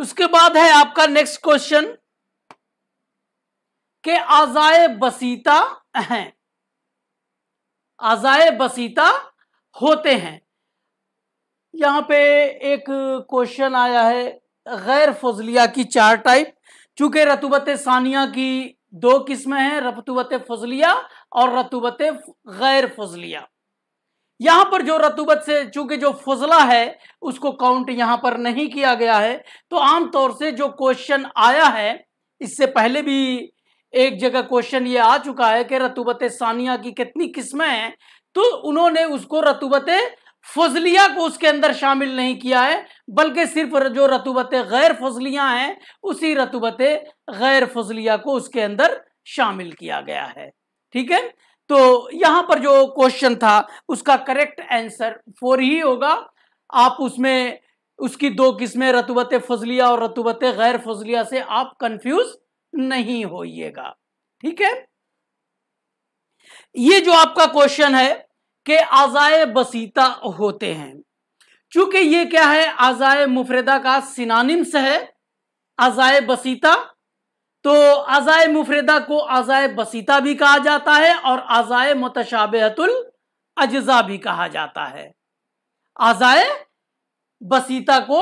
उसके बाद है आपका नेक्स्ट क्वेश्चन के आजाए बसीता हैं आजाए बसीता होते हैं यहां पे एक क्वेश्चन आया है गैर फजलिया की चार टाइप चूंकि रतुबत सानिया की दो किस्में हैं रतुबत फजलिया और रतुबत गैर फजलिया यहां पर जो रतुबत से चूंकि जो फजला है उसको काउंट यहां पर नहीं किया गया है तो आमतौर से जो क्वेश्चन आया है इससे पहले भी एक जगह क्वेश्चन ये आ चुका है कि रतुबत सानिया की कितनी किस्में हैं तो उन्होंने उसको रतुबत फजलिया को उसके अंदर शामिल नहीं किया है बल्कि सिर्फ जो रतुबत गैर फजलियां हैं उसी रतुबत गैर फजलिया को उसके अंदर शामिल किया गया है ठीक है तो यहां पर जो क्वेश्चन था उसका करेक्ट आंसर फोर ही होगा आप उसमें उसकी दो किस्में रतुबत फजलिया और रतुबत गैर फजलिया से आप कंफ्यूज नहीं होइएगा ठीक है ये जो आपका क्वेश्चन है कि आजाए बसीता होते हैं चूंकि ये क्या है आजाए मुफरदा का सिनानिम्स है आजाए बसीता तो अजाय मुफरदा को अजाय बसीता भी कहा जाता है और अजाय मतशाबेतुल अजा भी कहा जाता है अजाय बसीता को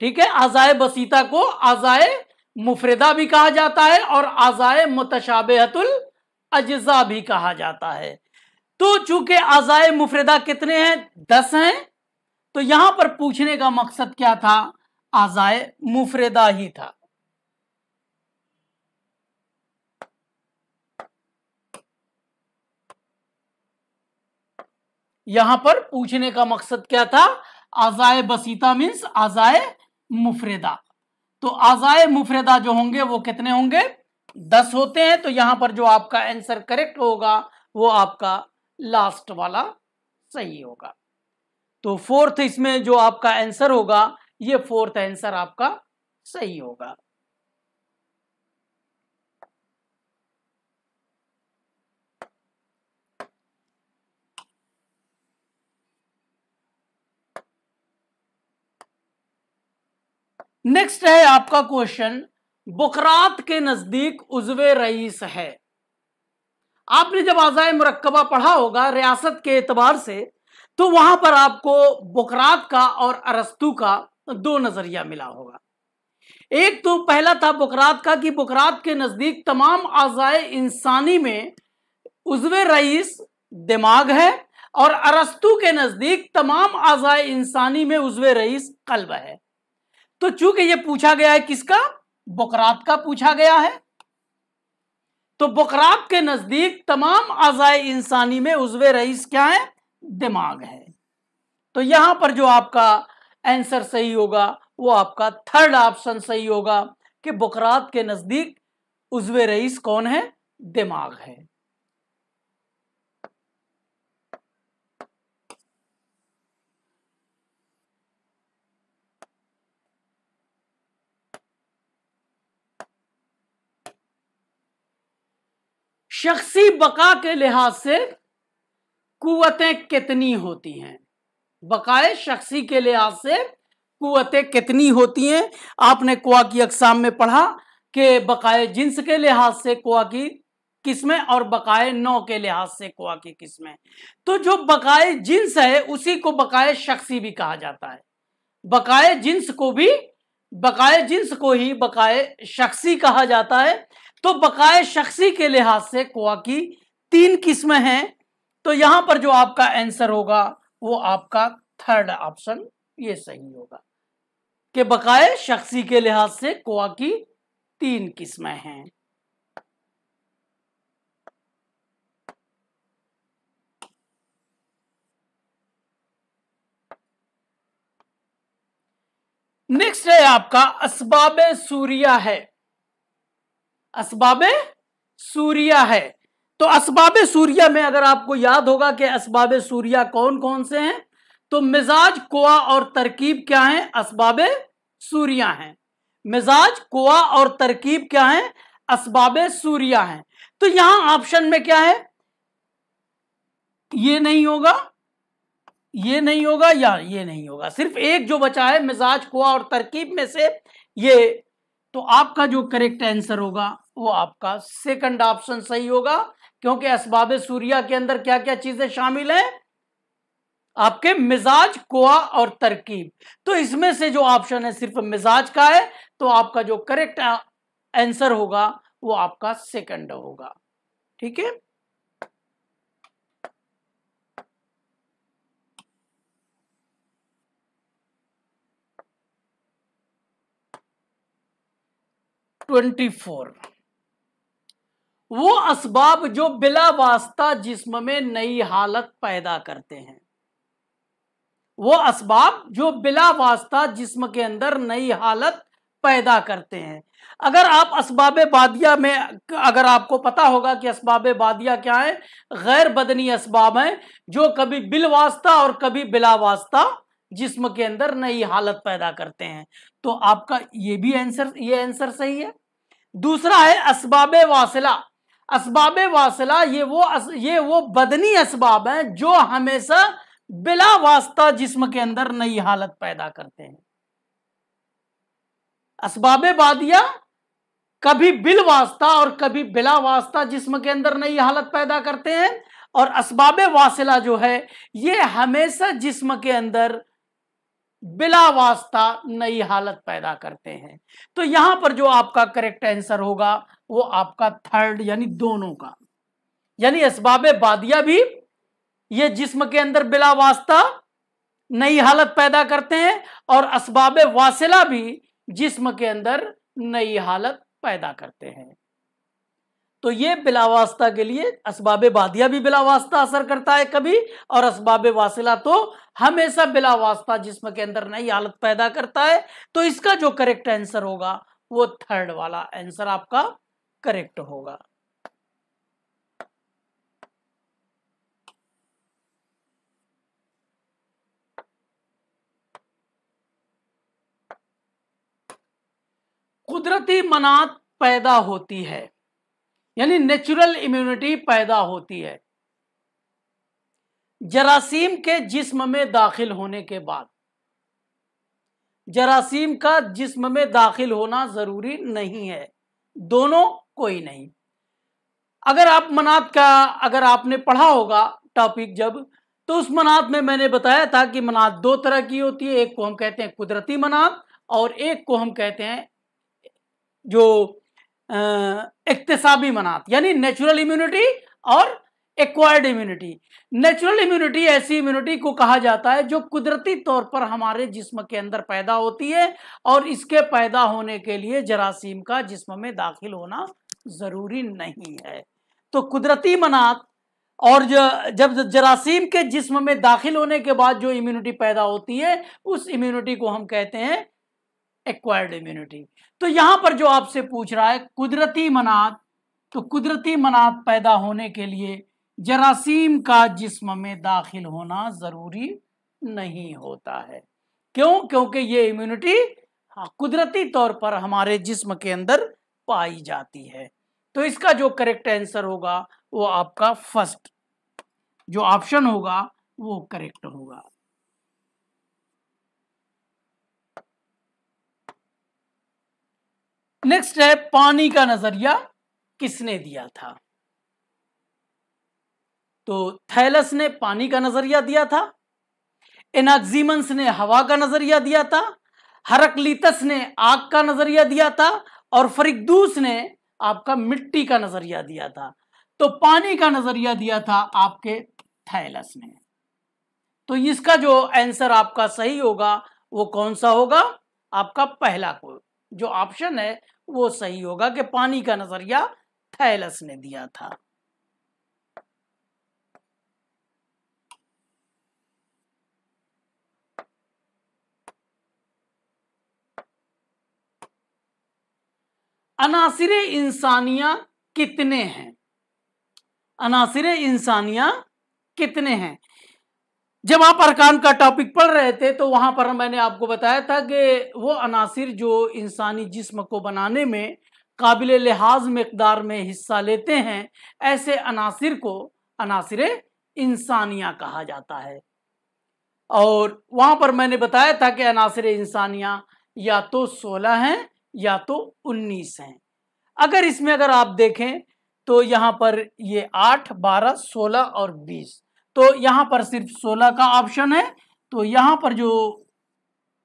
ठीक है अजाय बसीता को अजाय मुफरदा भी कहा जाता है और अजाय मतशाबेतुल अजा भी कहा जाता है तो चूंकि अजाय मुफरदा कितने हैं दस हैं तो यहां पर पूछने का मकसद क्या था आजाए मुफरेदा ही था यहां पर पूछने का मकसद क्या था आजाए बसीता मीन्स आजाए मुफरेदा तो आजाए मुफरेदा जो होंगे वो कितने होंगे दस होते हैं तो यहां पर जो आपका आंसर करेक्ट होगा वो आपका लास्ट वाला सही होगा तो फोर्थ इसमें जो आपका आंसर होगा ये फोर्थ आंसर आपका सही होगा नेक्स्ट है आपका क्वेश्चन बुकरात के नजदीक उजवे रईस है आपने जब आजाए मरकबा पढ़ा होगा रियासत के एतबार से तो वहां पर आपको बुकरात का और अरस्तु का दो नजरिया मिला होगा एक तो पहला था बुकरात का कि बुकरात के नजदीक तमाम आजाए इंसानी में उजव रईस दिमाग है और अरस्तु के नजदीक तमाम आजाए इंसानी में उजवे रईस कल्ब है तो चूंकि यह पूछा गया है किसका बुकरात का पूछा गया है तो बुकरात के नजदीक तमाम आजाए इंसानी में उजव रईस क्या है दिमाग है तो यहां पर जो आपका आंसर सही होगा वो आपका थर्ड ऑप्शन सही होगा कि बकरात के नजदीक उजवे रईस कौन है दिमाग है शख्सी बका के लिहाज से कुतें कितनी होती हैं बकाए शख्सी के लिहाज से कुतें कितनी होती हैं आपने कुआ की अकसाम में पढ़ा कि बकाए जिन्स के लिहाज से कुआ की किस्में और बकाए नौ के लिहाज से कुआ की किस्में तो जो बकाए जिन्स है उसी को बकाए शख्सी भी कहा जाता है बकाए जिन्स को भी बकाए जिन्स को ही बकाए शख्सी कहा जाता है तो बकाए शख्सी के लिहाज से कुआ की तीन किस्में हैं तो यहां पर जो आपका आंसर होगा वो आपका थर्ड ऑप्शन ये सही होगा कि बकाए शख्सी के लिहाज से कुआ की तीन किस्में हैं नेक्स्ट है आपका असबाब सूर्या है असबाब सूर्या है तो असबाब सूर्या में अगर आपको याद होगा कि असबाब सूर्या कौन कौन से हैं तो मिजाज कुआ और तरकीब क्या है असबाब सूर्या हैं मिजाज कुआ और तरकीब क्या है असबाब सूर्या हैं तो यहां ऑप्शन में क्या है ये नहीं होगा ये नहीं होगा या ये नहीं होगा सिर्फ एक जो बचा है मिजाज कुआ और तरकीब में से ये तो आपका जो करेक्ट आंसर होगा वो आपका सेकंड ऑप्शन सही होगा क्योंकि इसबाब सूर्या के अंदर क्या क्या चीजें शामिल हैं आपके मिजाज कोआ और तरकीब तो इसमें से जो ऑप्शन है सिर्फ मिजाज का है तो आपका जो करेक्ट आंसर होगा वो आपका सेकंड होगा ठीक है ट्वेंटी फोर वो असबाब जो बिला वास्ता जिस्म में नई हालत पैदा करते हैं वो असबाब जो बिला वास्ता जिस्म के अंदर नई हालत पैदा करते हैं अगर आप इसबाब बादिया में अगर आपको पता होगा कि इसबाब बादिया क्या है गैर बदनी इसबाब हैं जो कभी बिल वास्ता और कभी बिला वास्ता जिस्म के अंदर नई हालत पैदा करते हैं तो आपका ये भी आंसर ये आंसर सही है दूसरा है इसबाब वासिला इसबाब वासला ये वो अस, ये वो बदनी इसबाब हैं जो हमेशा बिला वास्ता जिस्म के अंदर नई हालत पैदा करते हैं इसबाब बादिया कभी बिल वास्ता और कभी बिला वास्ता जिस्म के अंदर नई हालत पैदा करते हैं और इसबाब वासिला जो है ये हमेशा जिस्म के अंदर बिला वास्ता नई हालत पैदा करते हैं तो यहां पर जो आपका करेक्ट आंसर होगा वो आपका थर्ड यानी दोनों का यानी इसबाब बादिया भी ये जिस्म के अंदर बिला वास्ता नई हालत पैदा करते हैं और इसबाब वासिला भी जिस्म के अंदर नई हालत पैदा करते हैं तो ये बिलावास्ता के लिए इसबाब बादिया भी बिलावास्ता असर करता है कभी और इसबाब वासिला तो हमेशा बिलावास्ता जिसम के अंदर नई हालत पैदा करता है तो इसका जो करेक्ट आंसर होगा वो थर्ड वाला आंसर आपका करेक्ट होगा कुदरती मनात पैदा होती है यानी नेचुरल इम्यूनिटी पैदा होती है जरासीम के जिस्म में दाखिल होने के बाद जरासीम का जिस्म में दाखिल होना जरूरी नहीं है दोनों कोई नहीं अगर आप मनात का अगर आपने पढ़ा होगा टॉपिक जब तो उस मनात में मैंने बताया था कि मनात दो तरह की होती है एक को हम कहते हैं कुदरती मनात और एक को हम कहते हैं जो इकतसाबी मनात यानी नेचुरल इम्यूनिटी और एक्वायर्ड इम्यूनिटी नेचुरल इम्यूनिटी ऐसी इम्यूनिटी को कहा जाता है जो कुदरती तौर पर हमारे जिस्म के अंदर पैदा होती है और इसके पैदा होने के लिए जरासीम का जिस्म में दाखिल होना ज़रूरी नहीं है तो कुदरती मनात और जो जब जरासीम के जिस्म में दाखिल होने के बाद जो इम्यूनिटी पैदा होती है उस इम्यूनिटी को हम कहते हैं एक्वायर्ड इम्यूनिटी तो यहाँ पर जो आपसे पूछ रहा है कुदरती मनात तो कुदरती मनात पैदा होने के लिए जरासीम का जिस्म में दाखिल होना ज़रूरी नहीं होता है क्यों क्योंकि ये इम्यूनिटी हाँ, कुदरती तौर पर हमारे जिस्म के अंदर पाई जाती है तो इसका जो करेक्ट आंसर होगा वो आपका फर्स्ट जो ऑप्शन होगा वो करेक्ट होगा नेक्स्ट है पानी का नजरिया किसने दिया था तो थैलस ने पानी का नजरिया दिया था एनाक्जीमंस ने हवा का नजरिया दिया था हरकलीतस ने आग का नजरिया दिया था और फरीकदूस ने आपका मिट्टी का नजरिया दिया था तो पानी का नजरिया दिया था आपके थैलस ने तो इसका जो आंसर आपका सही होगा वो कौन सा होगा आपका पहला को जो ऑप्शन है वो सही होगा कि पानी का नजरिया थैलस ने दिया था अनासर इंसानिया कितने हैं अनासर इंसानिया कितने हैं जब आप अरकान का टॉपिक पढ़ रहे थे तो वहां पर मैंने आपको बताया था कि वो अनासर जो इंसानी जिस्म को बनाने में काबिल लिहाज मकदार में हिस्सा लेते हैं ऐसे अनासर को अनासर इंसानिया कहा जाता है और वहाँ पर मैंने बताया था कि अनासर इंसानिया या तो सोलह हैं या तो 19 हैं अगर इसमें अगर आप देखें तो यहाँ पर ये 8, 12, 16 और 20 तो यहाँ पर सिर्फ 16 का ऑप्शन है तो यहाँ पर जो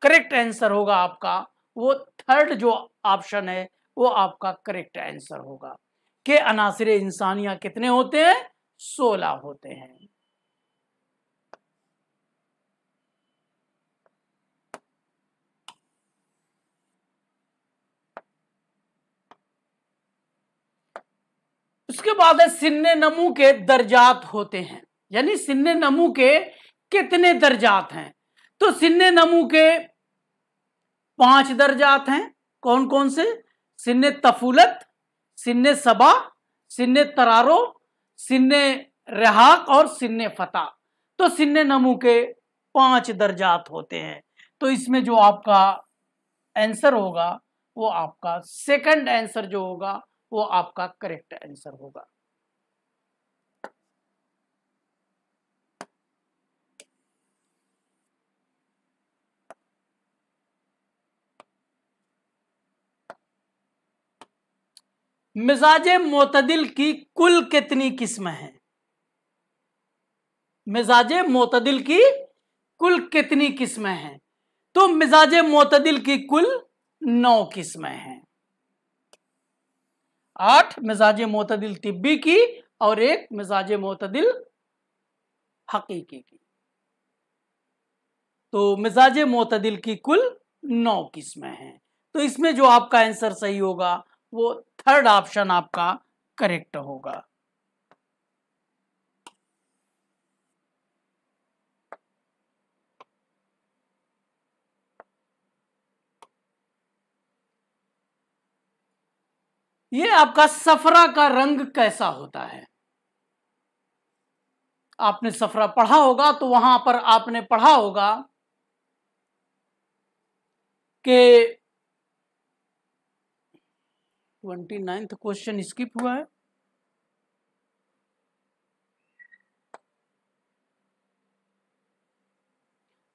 करेक्ट आंसर होगा आपका वो थर्ड जो ऑप्शन है वो आपका करेक्ट आंसर होगा के अनासर इंसानिया कितने होते हैं सोलह होते हैं उसके बाद है सिन्ने नमू के दर्जात होते हैं यानी सिन्ने नमू के कितने दर्जात हैं तो सिन्ने नमू के पांच दर्जात हैं कौन कौन से सिन्ने तफूलत सिन्ने सबा सिन्ने तरारो सिन्ने रहाक और सिन्ने फता तो सिन्ने नमू के पांच दर्जात होते हैं तो इसमें जो आपका आंसर होगा वो आपका सेकंड आंसर जो होगा वो आपका करेक्ट आंसर होगा मिजाज मोतदिल की कुल कितनी किस्में हैं मिजाज मोतदिल की कुल कितनी किस्में हैं तो मिजाज मोतदिल की कुल नौ किस्में हैं आठ मिजाज मतदिल तिब्बी की और एक मिजाज मतदिल हकीकी की तो मिजाज मतदिल की कुल नौ किस्में हैं तो इसमें जो आपका आंसर सही होगा वो थर्ड ऑप्शन आपका करेक्ट होगा ये आपका सफरा का रंग कैसा होता है आपने सफरा पढ़ा होगा तो वहां पर आपने पढ़ा होगा कि ट्वेंटी नाइन्थ क्वेश्चन स्किप हुआ है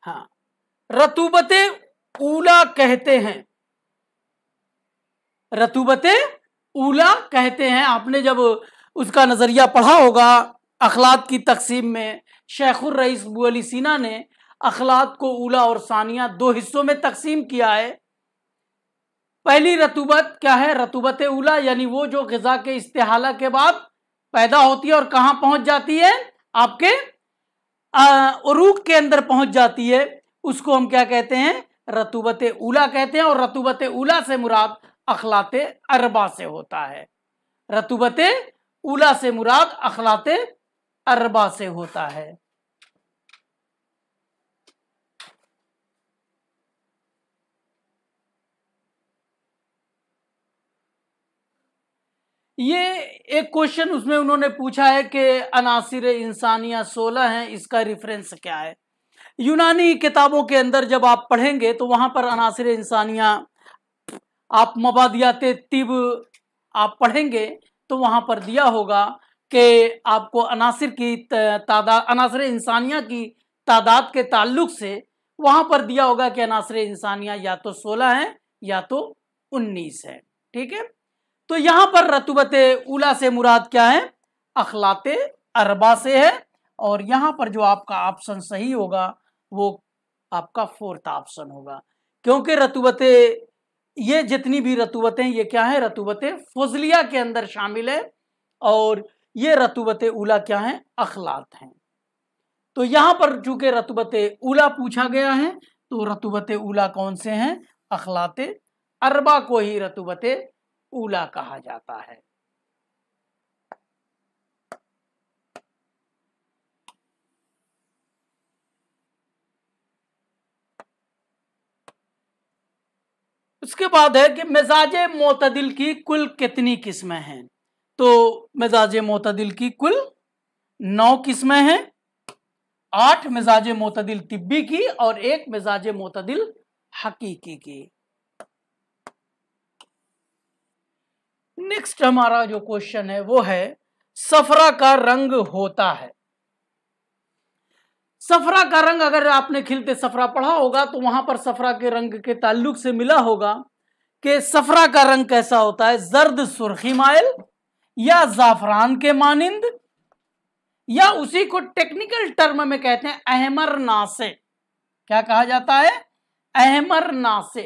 हाँ रतुबते ऊला कहते हैं रतुबते उला कहते हैं आपने जब उसका नज़रिया पढ़ा होगा अखलात की तकसीम में शेखुर रईस अली सीना ने अखलात को ऊला और सानिया दो हिस्सों में तकसीम किया है पहली रतूबत क्या है रतूबत उला यानी वो जो गज़ा के इस्तेहाला के बाद पैदा होती है और कहाँ पहुँच जाती है आपके उरूक के अंदर पहुँच जाती है उसको हम क्या कहते हैं रतूबत उला कहते हैं और रतूबत उला से मुराद अखलाते अरबा से होता है रतुबत उला से मुराद अखलाते अरबा से होता है ये एक क्वेश्चन उसमें उन्होंने पूछा है कि अनासिर इंसानिया सोलह हैं इसका रिफरेंस क्या है यूनानी किताबों के अंदर जब आप पढ़ेंगे तो वहां पर अनासिर इंसानिया आप मबादियात तिब आप पढ़ेंगे तो वहाँ पर दिया होगा कि आपको अनासर की तादाद अनासर इंसानिया की तादाद के ताल्लुक से वहाँ पर दिया होगा कि अनासर इंसानिया या तो सोलह है या तो उन्नीस है ठीक है तो यहाँ पर रतुबत उला से मुराद क्या है अखलात अरबा से है और यहाँ पर जो आपका ऑप्शन सही होगा वो आपका फोर्थ ऑप्शन होगा क्योंकि रतुबत ये जितनी भी रतुबतें ये क्या है रतुबत फजलिया के अंदर शामिल है और ये रतुबत उला क्या है अखलात हैं तो यहाँ पर चूंकि रतुबत उला पूछा गया है तो रतुबत उला कौन से हैं अखलात अरबा को ही रतुबत उला कहा जाता है उसके बाद है कि मिजाज मतदिल की कुल कितनी किस्में हैं तो मिजाज मतदिल की कुल नौ किस्में हैं आठ मिजाज मतदिल तिब्बी की और एक मिजाज मतदिल हकीकी की नेक्स्ट हमारा जो क्वेश्चन है वो है सफरा का रंग होता है सफरा का रंग अगर आपने खिलते सफरा पढ़ा होगा तो वहां पर सफरा के रंग के ताल्लुक से मिला होगा कि सफरा का रंग कैसा होता है जर्द सुर्खी माइल या जाफरान के मानिंद या उसी को टेक्निकल टर्म में कहते हैं अहमर नासे क्या कहा जाता है अहमर नासे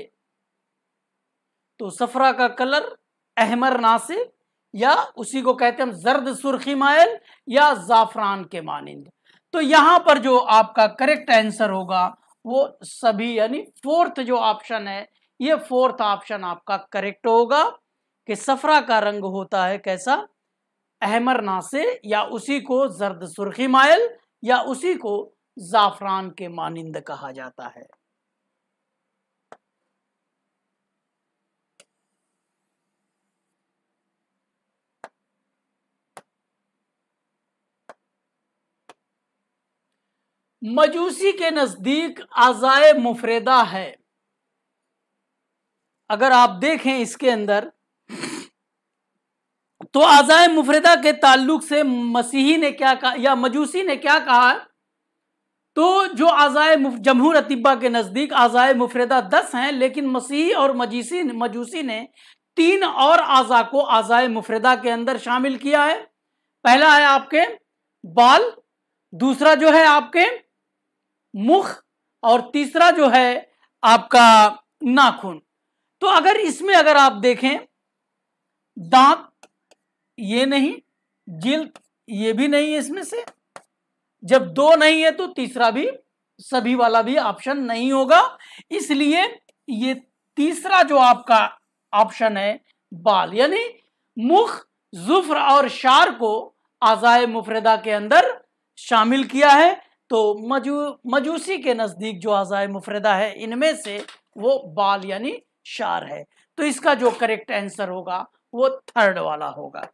तो सफरा का कलर अहमर नासे या उसी को कहते हैं हम जर्द सुर्खी मायल या जाफरान के मानिंद तो यहां पर जो आपका करेक्ट आंसर होगा वो सभी यानी फोर्थ जो ऑप्शन है ये फोर्थ ऑप्शन आपका करेक्ट होगा कि सफरा का रंग होता है कैसा अहमरना से या उसी को जर्द सुर्खी मायल या उसी को जाफरान के मानिंद कहा जाता है मजूसी के नजदीक आजाए मुफरेदा है अगर आप देखें इसके अंदर तो आजाए मुफरेदा के ताल्लुक से मसीही ने क्या कहा या मजूसी ने क्या कहा तो जो आजाए जमहूर अतिबा के नज़दीक आजाए मुफरेदा दस हैं लेकिन मसीही और मजीसी मजूसी ने तीन और आज़ा को आज़ाए मुफरदा के अंदर शामिल किया है पहला है आपके बाल दूसरा जो है आपके मुख और तीसरा जो है आपका नाखून तो अगर इसमें अगर आप देखें दांत ये नहीं जिल्द ये भी नहीं है इसमें से जब दो नहीं है तो तीसरा भी सभी वाला भी ऑप्शन नहीं होगा इसलिए ये तीसरा जो आपका ऑप्शन है बाल यानी मुख जुफ्र और शार को आजाए मुफरदा के अंदर शामिल किया है तो मजू मजूसी के नज़दीक जो अज़ाय मुफरदा है इनमें से वो बाल यानी शार है तो इसका जो करेक्ट आंसर होगा वो थर्ड वाला होगा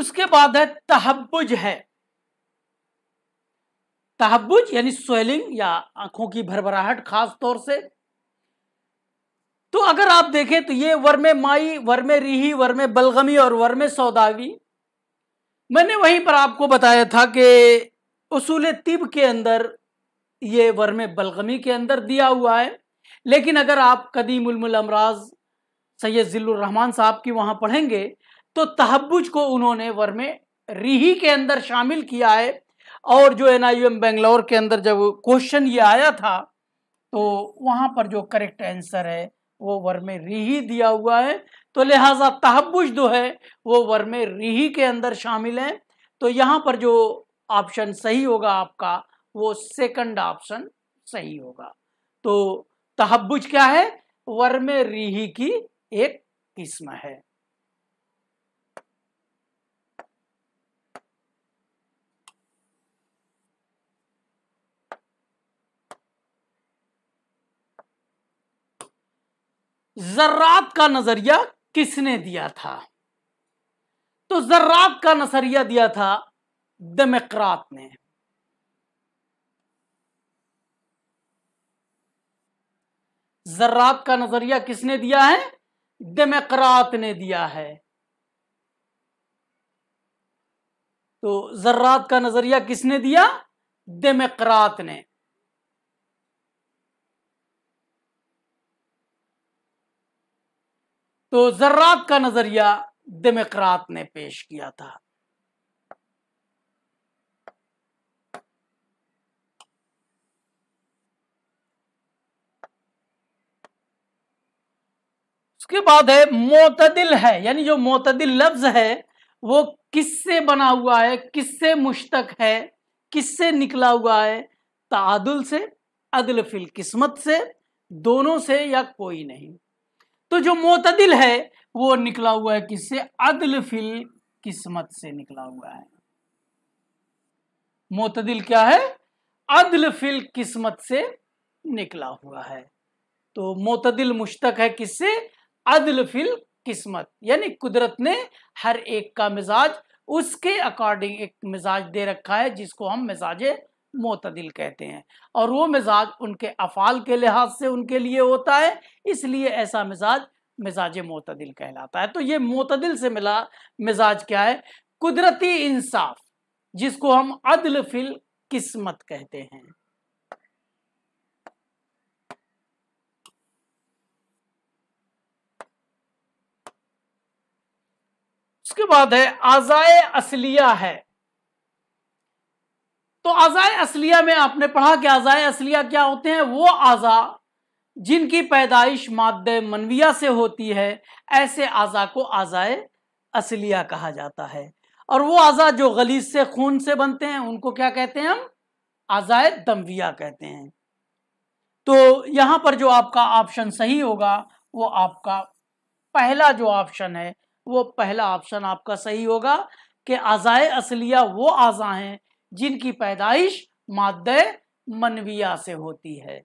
उसके बाद है तहबुज है तहबुज यानी स्वेलिंग या आंखों की भरभराहट खास तौर से तो अगर आप देखें तो ये वर्मे माई वर्मे रीही वर्मे बलगमी और वर्मे सौदावी मैंने वहीं पर आपको बताया था कि उसूल तिब के अंदर ये वर्मे बलगमी के अंदर दिया हुआ है लेकिन अगर आप कदीम अमराज सैयद ज़िल्रहमान साहब की वहाँ पढ़ेंगे तो तहबुज को उन्होंने वर्मे रीही के अंदर शामिल किया है और जो एन आई एम बेंगलोर के अंदर जब क्वेश्चन ये आया था तो वहाँ पर जो करेक्ट आंसर है वो वर में रीही दिया हुआ है तो लिहाजा तहबुज जो है वो वर में रीही के अंदर शामिल है तो यहाँ पर जो ऑप्शन सही होगा आपका वो सेकंड ऑप्शन सही होगा तो तहबुज क्या है वर में रीही की एक किस्म है जर्रात का नजरिया किसने दिया था तो जर्रात का नजरिया दिया था दमेक्रात ने जर्रात का नजरिया किसने दिया है दमकरात ने दिया है तो जर्रात का नजरिया किसने दिया दमकरात ने तो जर्रात का नजरिया दिमकरात ने पेश किया था उसके बाद है मोतदिल है यानी जो मोतदिल लफ्ज है वो किससे बना हुआ है किससे मुश्तक है किससे निकला हुआ है तादुल से अदल फिल किस्मत से दोनों से या कोई नहीं तो जो मोतदिल है वो निकला हुआ है किससे अदल फिल किस्मत से निकला हुआ है मोतदिल क्या है अदल फिल किस्मत से निकला हुआ है तो मोतदिल मुश्तक है किससे अदल फिल किस्मत यानी कुदरत ने हर एक का मिजाज उसके अकॉर्डिंग एक मिजाज दे रखा है जिसको हम मिजाज मतदिल कहते हैं और वो मिजाज उनके अफ़ाल के लिहाज से उनके लिए होता है इसलिए ऐसा मिजाज मिजाज मतदिल कहलाता है तो ये मतदिल से मिला मिजाज क्या है कुदरती इंसाफ जिसको हम अदल फिल किस्मत कहते हैं उसके बाद है आजाए असलिया है तो अजाय असलिया में आपने पढ़ा कि आजाय असलिया क्या होते हैं वो आज़ा जिनकी पैदाइश माद मनविया से होती है ऐसे आज़ा को आज़ाए असलिया कहा जाता है और वो आज़ा जो गलीज से खून से बनते हैं उनको क्या कहते हैं हम आज़ाए दमविया कहते हैं तो यहां पर जो आपका ऑप्शन सही होगा वो आपका पहला जो ऑप्शन है वो पहला ऑप्शन आपका सही होगा कि आज़ाए असलिया वो आज़ा हैं जिनकी पैदाइश मादय मनविया से होती है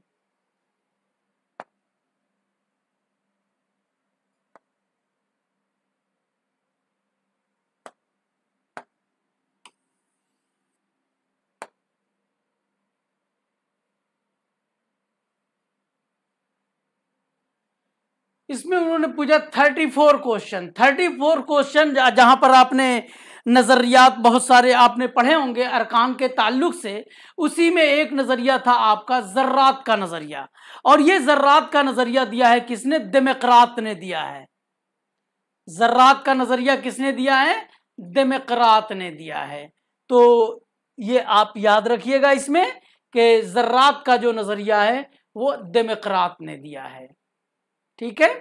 इसमें उन्होंने पूछा thirty four question thirty four question जहां पर आपने नज़रियात बहुत सारे आपने पढ़े होंगे अरकान के ताल्लुक से उसी में एक नज़रिया था आपका ज़र्रात का नज़रिया और ये ज़र्रात का नज़रिया दिया है किसने दमकरात ने दिया है ज़र्रात का नज़रिया किसने दिया है दमकरात ने दिया है तो ये आप याद रखिएगा इसमें कि ज़र्रात का जो नज़रिया है वो दमकरात ने दिया है ठीक है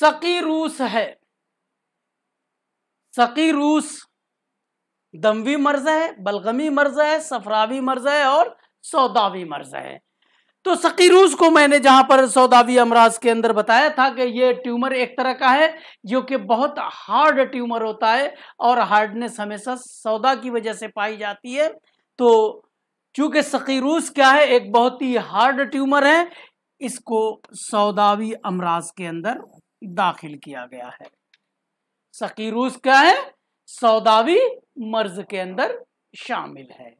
सकी रूस है सकी रूस दमवी मर्ज है बलगमी मर्ज है सफरावी मर्ज है और सौदावी मर्ज है तो सकी रूस को मैंने जहां पर सौदावी अमराज के अंदर बताया था कि यह ट्यूमर एक तरह का है जो कि बहुत हार्ड ट्यूमर होता है और हार्डनेस हमेशा सौदा की वजह से पाई जाती है तो चूंकि सकी रूस क्या है एक बहुत ही हार्ड ट्यूमर है इसको सौदावी अमराज के अंदर दाखिल किया गया है सकीरूस क्या है सौदावी मर्ज के अंदर शामिल है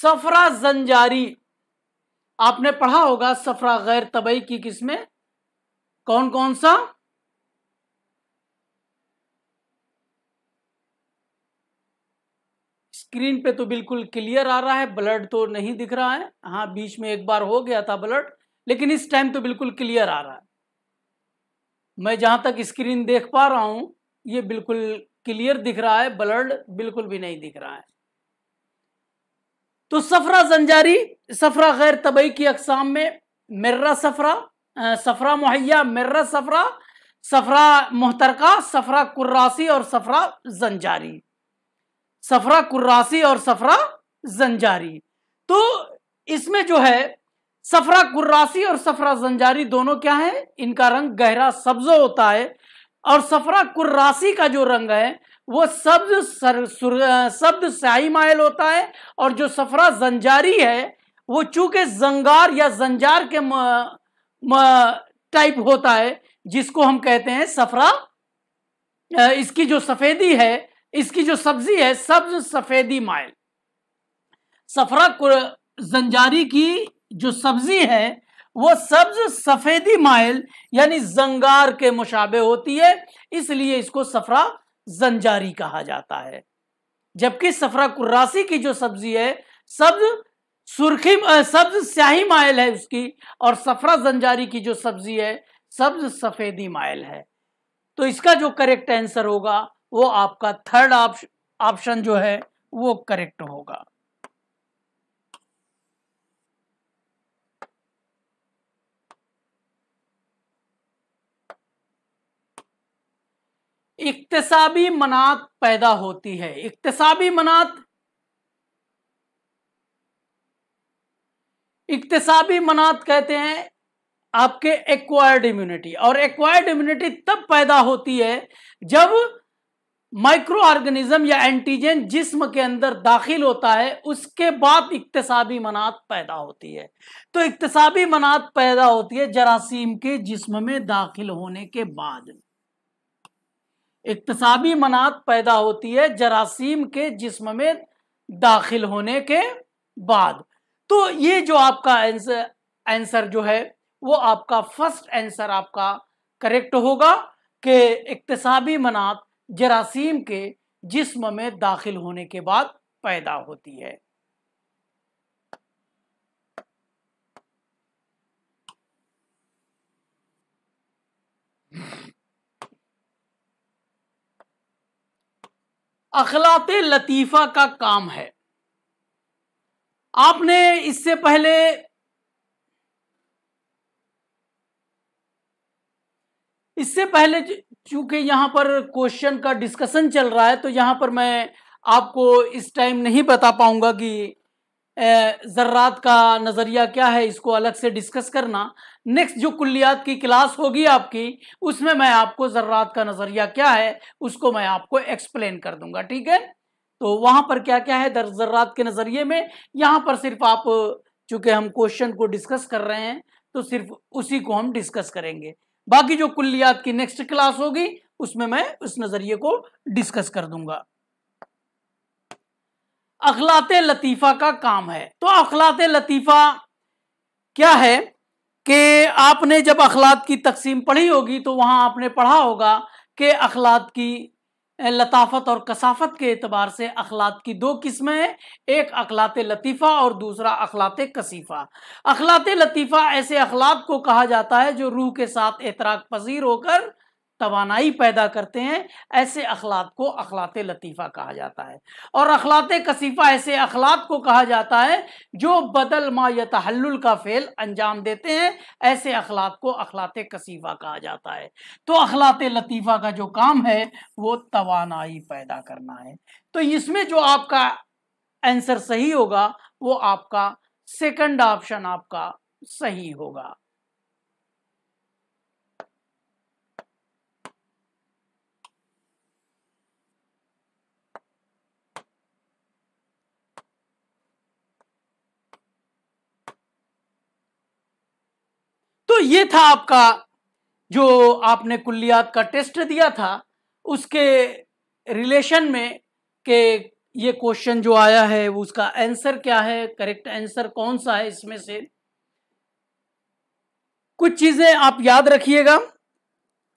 सफरा जंजारी आपने पढ़ा होगा सफरा गैर तबई की किस्में कौन कौन सा स्क्रीन पे तो बिल्कुल क्लियर आ रहा है ब्लड तो नहीं दिख रहा है हाँ बीच में एक बार हो गया था ब्लड लेकिन इस टाइम तो बिल्कुल क्लियर आ रहा है मैं जहाँ तक स्क्रीन देख पा रहा हूँ ये बिल्कुल क्लियर दिख रहा है ब्लड बिल्कुल भी नहीं दिख रहा है तो सफरा जंजारी सफरा गैर तबई की अकसाम में मर्रा सफरा सफरा मुहैया मर्रा सफरा सफरा मुहतरका सफरा कुर्रासी और सफरा जंजारी सफरा कुर्रासी और सफरा जंजारी तो इसमें जो है सफरा कुर्रासी और सफरा जंजारी दोनों क्या है इनका रंग गहरा सब्ज होता है और सफरा कुर्रासी का जो रंग है वो शब्द शब्द स्याही मायल होता है और जो सफरा जंजारी है वो चूंकि जंगार या जंजार के म, म, टाइप होता है जिसको हम कहते हैं सफरा इसकी जो सफेदी है इसकी जो सब्जी है सब्ज सफेदी माइल सफरा जंजारी की जो सब्जी है वो सब्ज सफेदी माइल यानी जंगार के मुशाबे होती है इसलिए इसको सफरा जंजारी कहा जाता है जबकि सफरा कुर्रासी की जो सब्जी है सब्ज सुर्खी सब्ज स्याही माइल है उसकी और सफरा जंजारी की जो सब्जी है सब्ज सफेदी माइल है तो इसका जो करेक्ट आंसर होगा वो आपका थर्ड ऑप्शन जो है वो करेक्ट होगा इकतसाबी मनात पैदा होती है इकतसाबी मनात इकतसाबी मनात कहते हैं आपके एक्वायर्ड इम्यूनिटी और एक्वायर्ड इम्यूनिटी तब पैदा होती है जब माइक्रो ऑर्गेनिज्म या एंटीजन जिस्म के अंदर दाखिल होता है उसके बाद इकतसाबी मनात पैदा होती है तो इकतसाबी मनात पैदा होती है जरासीम के जिस्म में दाखिल होने के बाद इकतसाबी मनात पैदा होती है जरासीम के जिस्म में दाखिल होने के बाद तो ये जो आपका आंसर आंसर जो है वो आपका फर्स्ट आंसर आपका करेक्ट होगा कि इकतसाबी मनात जरासीम के जिस्म में दाखिल होने के बाद पैदा होती है अखलात लतीफ़ा का काम है आपने इससे पहले इससे पहले चूंकि यहाँ पर क्वेश्चन का डिस्कशन चल रहा है तो यहाँ पर मैं आपको इस टाइम नहीं बता पाऊंगा कि ज़र्रात का नज़रिया क्या है इसको अलग से डिस्कस करना नेक्स्ट जो कुल्लियात की क्लास होगी आपकी उसमें मैं आपको ज़र्रात का नज़रिया क्या है उसको मैं आपको एक्सप्लेन कर दूंगा ठीक है तो वहाँ पर क्या क्या है ज़र्रात के नज़रिए में यहाँ पर सिर्फ आप चूँकि हम क्वेश्चन को डिस्कस कर रहे हैं तो सिर्फ उसी को हम डिस्कस करेंगे बाकी जो कुल्लियात की नेक्स्ट क्लास होगी उसमें मैं उस नजरिए को डिस्कस कर दूंगा अखलात लतीफ़ा का काम है तो अखलात लतीफ़ा क्या है कि आपने जब अखलात की तकसीम पढ़ी होगी तो वहां आपने पढ़ा होगा कि अखलात की लताफत और कसाफत के अतबार से अखलात की दो किस्में हैं एक अखलात लतीफ़ा और दूसरा अखलात कसीफ़ा अखलात लतीफ़ा ऐसे अखलाक को कहा जाता है जो रूह के साथ एतराक पजीर होकर तोानाई पैदा करते हैं ऐसे अखलाक को अखलात लतीफ़ा कहा जाता है और अखलात कसीफ़ा ऐसे अखलात को कहा जाता है जो बदल मा यतहल का फ़ेल अंजाम देते हैं ऐसे अखलाक को अखलात कसीफ़ा कहा जाता है तो अखलात लतीफ़ा का जो काम है वो तोानाई पैदा करना है तो इसमें जो आपका आंसर सही होगा वो आपका सेकंड ऑप्शन आपका सही होगा दोस्तों ये था आपका जो आपने कुल्लियात का टेस्ट दिया था उसके रिलेशन में के ये क्वेश्चन जो आया है वो उसका आंसर क्या है करेक्ट आंसर कौन सा है इसमें से कुछ चीज़ें आप याद रखिएगा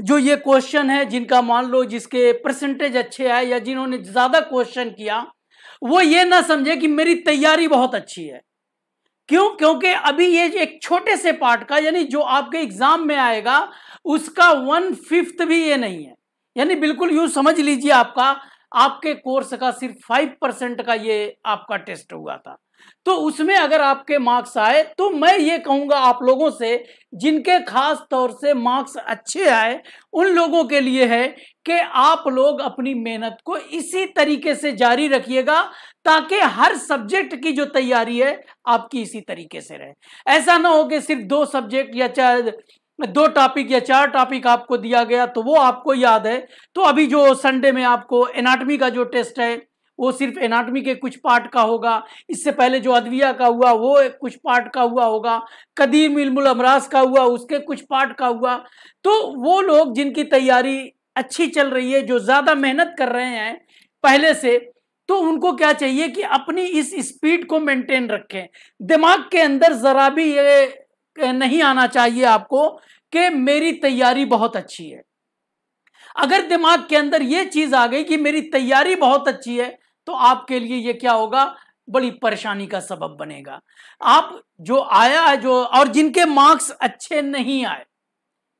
जो ये क्वेश्चन है जिनका मान लो जिसके परसेंटेज अच्छे आए या जिन्होंने ज़्यादा क्वेश्चन किया वो ये ना समझे कि मेरी तैयारी बहुत अच्छी है क्यों क्योंकि अभी ये एक छोटे से पार्ट का यानी जो आपके एग्जाम में आएगा उसका वन फिफ्थ भी ये नहीं है यानी बिल्कुल यू समझ लीजिए आपका आपके कोर्स का सिर्फ फाइव परसेंट का ये आपका टेस्ट हुआ था तो उसमें अगर आपके मार्क्स आए तो मैं ये कहूँगा आप लोगों से जिनके खास तौर से मार्क्स अच्छे आए उन लोगों के लिए है कि आप लोग अपनी मेहनत को इसी तरीके से जारी रखिएगा ताकि हर सब्जेक्ट की जो तैयारी है आपकी इसी तरीके से रहे ऐसा ना हो कि सिर्फ दो सब्जेक्ट या चार दो टॉपिक या चार टॉपिक आपको दिया गया तो वो आपको याद है तो अभी जो संडे में आपको एनाटमी का जो टेस्ट है वो सिर्फ एनाटमी के कुछ पार्ट का होगा इससे पहले जो अदविया का हुआ वो कुछ पार्ट का हुआ होगा कदीम इलमुल अमराज का हुआ उसके कुछ पार्ट का हुआ तो वो लोग जिनकी तैयारी अच्छी चल रही है जो ज़्यादा मेहनत कर रहे हैं पहले से तो उनको क्या चाहिए कि अपनी इस स्पीड को मेंटेन रखें दिमाग के अंदर ज़रा भी ये नहीं आना चाहिए आपको कि मेरी तैयारी बहुत अच्छी है अगर दिमाग के अंदर ये चीज़ आ गई कि मेरी तैयारी बहुत अच्छी है तो आपके लिए ये क्या होगा बड़ी परेशानी का सबब बनेगा आप जो आया है जो और जिनके मार्क्स अच्छे नहीं आए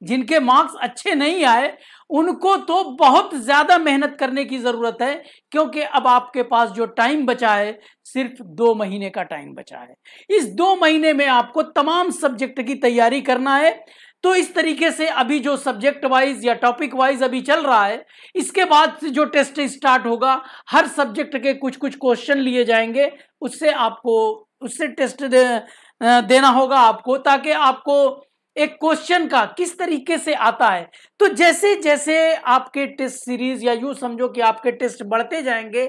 जिनके मार्क्स अच्छे नहीं आए उनको तो बहुत ज़्यादा मेहनत करने की ज़रूरत है क्योंकि अब आपके पास जो टाइम बचा है सिर्फ दो महीने का टाइम बचा है इस दो महीने में आपको तमाम सब्जेक्ट की तैयारी करना है तो इस तरीके से अभी जो सब्जेक्ट वाइज या टॉपिक वाइज अभी चल रहा है इसके बाद से जो टेस्ट स्टार्ट होगा हर सब्जेक्ट के कुछ कुछ क्वेश्चन लिए जाएंगे उससे आपको उससे टेस्ट दे, देना होगा आपको ताकि आपको एक क्वेश्चन का किस तरीके से आता है तो जैसे जैसे आपके टेस्ट सीरीज या यू समझो कि आपके टेस्ट बढ़ते जाएंगे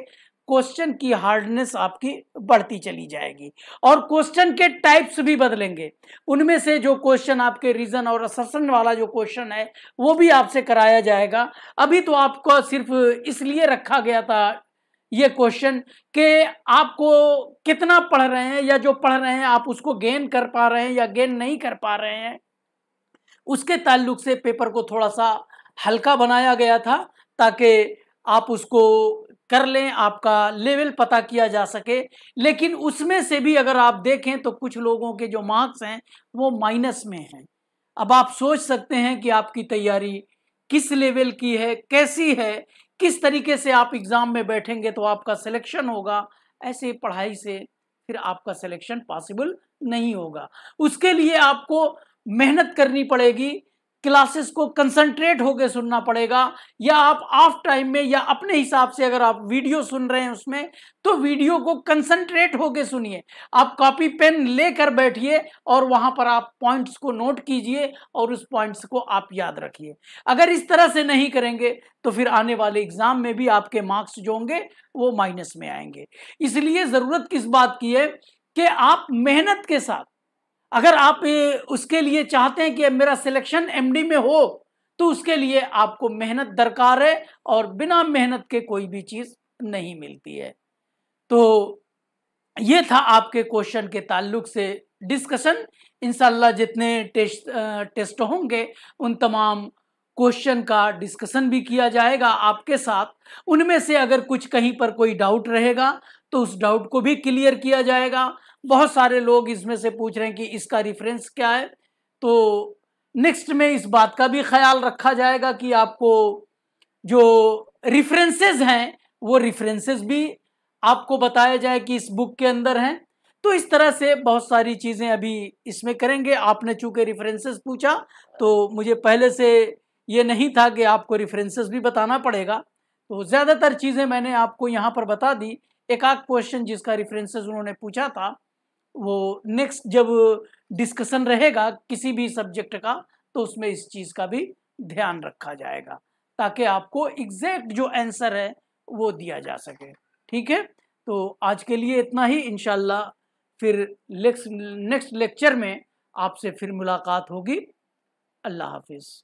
क्वेश्चन की हार्डनेस आपकी बढ़ती चली जाएगी और क्वेश्चन के टाइप्स भी बदलेंगे उनमें से जो क्वेश्चन आपके रीजन और असर्सन वाला जो क्वेश्चन है वो भी आपसे कराया जाएगा अभी तो आपको सिर्फ इसलिए रखा गया था ये क्वेश्चन के आपको कितना पढ़ रहे हैं या जो पढ़ रहे हैं आप उसको गेन कर पा रहे हैं या गेन नहीं कर पा रहे हैं उसके ताल्लुक से पेपर को थोड़ा सा हल्का बनाया गया था ताकि आप उसको कर लें आपका लेवल पता किया जा सके लेकिन उसमें से भी अगर आप देखें तो कुछ लोगों के जो मार्क्स हैं वो माइनस में हैं अब आप सोच सकते हैं कि आपकी तैयारी किस लेवल की है कैसी है किस तरीके से आप एग्ज़ाम में बैठेंगे तो आपका सिलेक्शन होगा ऐसे पढ़ाई से फिर आपका सिलेक्शन पॉसिबल नहीं होगा उसके लिए आपको मेहनत करनी पड़ेगी क्लासेस को कंसंट्रेट होकर सुनना पड़ेगा या आप ऑफ टाइम में या अपने हिसाब से अगर आप वीडियो सुन रहे हैं उसमें तो वीडियो को कंसंट्रेट होकर सुनिए आप कॉपी पेन लेकर बैठिए और वहां पर आप पॉइंट्स को नोट कीजिए और उस पॉइंट्स को आप याद रखिए अगर इस तरह से नहीं करेंगे तो फिर आने वाले एग्जाम में भी आपके मार्क्स जो होंगे वो माइनस में आएंगे इसलिए ज़रूरत किस बात की है कि आप मेहनत के साथ अगर आप उसके लिए चाहते हैं कि मेरा सिलेक्शन एमडी में हो तो उसके लिए आपको मेहनत दरकार है और बिना मेहनत के कोई भी चीज़ नहीं मिलती है तो ये था आपके क्वेश्चन के ताल्लुक से डिस्कशन इनशाला जितने टेस्ट टेस्ट होंगे उन तमाम क्वेश्चन का डिस्कशन भी किया जाएगा आपके साथ उनमें से अगर कुछ कहीं पर कोई डाउट रहेगा तो उस डाउट को भी क्लियर किया जाएगा बहुत सारे लोग इसमें से पूछ रहे हैं कि इसका रेफरेंस क्या है तो नेक्स्ट में इस बात का भी ख्याल रखा जाएगा कि आपको जो रेफरेंसेस हैं वो रेफरेंसेस भी आपको बताया जाए कि इस बुक के अंदर हैं तो इस तरह से बहुत सारी चीज़ें अभी इसमें करेंगे आपने चूंकि रेफरेंसेस पूछा तो मुझे पहले से ये नहीं था कि आपको रेफरेंसेस भी बताना पड़ेगा तो ज़्यादातर चीज़ें मैंने आपको यहाँ पर बता दी एक आध क्वेश्चन जिसका रिफरेंसेस उन्होंने पूछा था वो नेक्स्ट जब डिस्कशन रहेगा किसी भी सब्जेक्ट का तो उसमें इस चीज़ का भी ध्यान रखा जाएगा ताकि आपको एग्जैक्ट जो आंसर है वो दिया जा सके ठीक है तो आज के लिए इतना ही इनशाला फिर नेक्स्ट लेक्चर में आपसे फिर मुलाकात होगी अल्लाह हाफिज़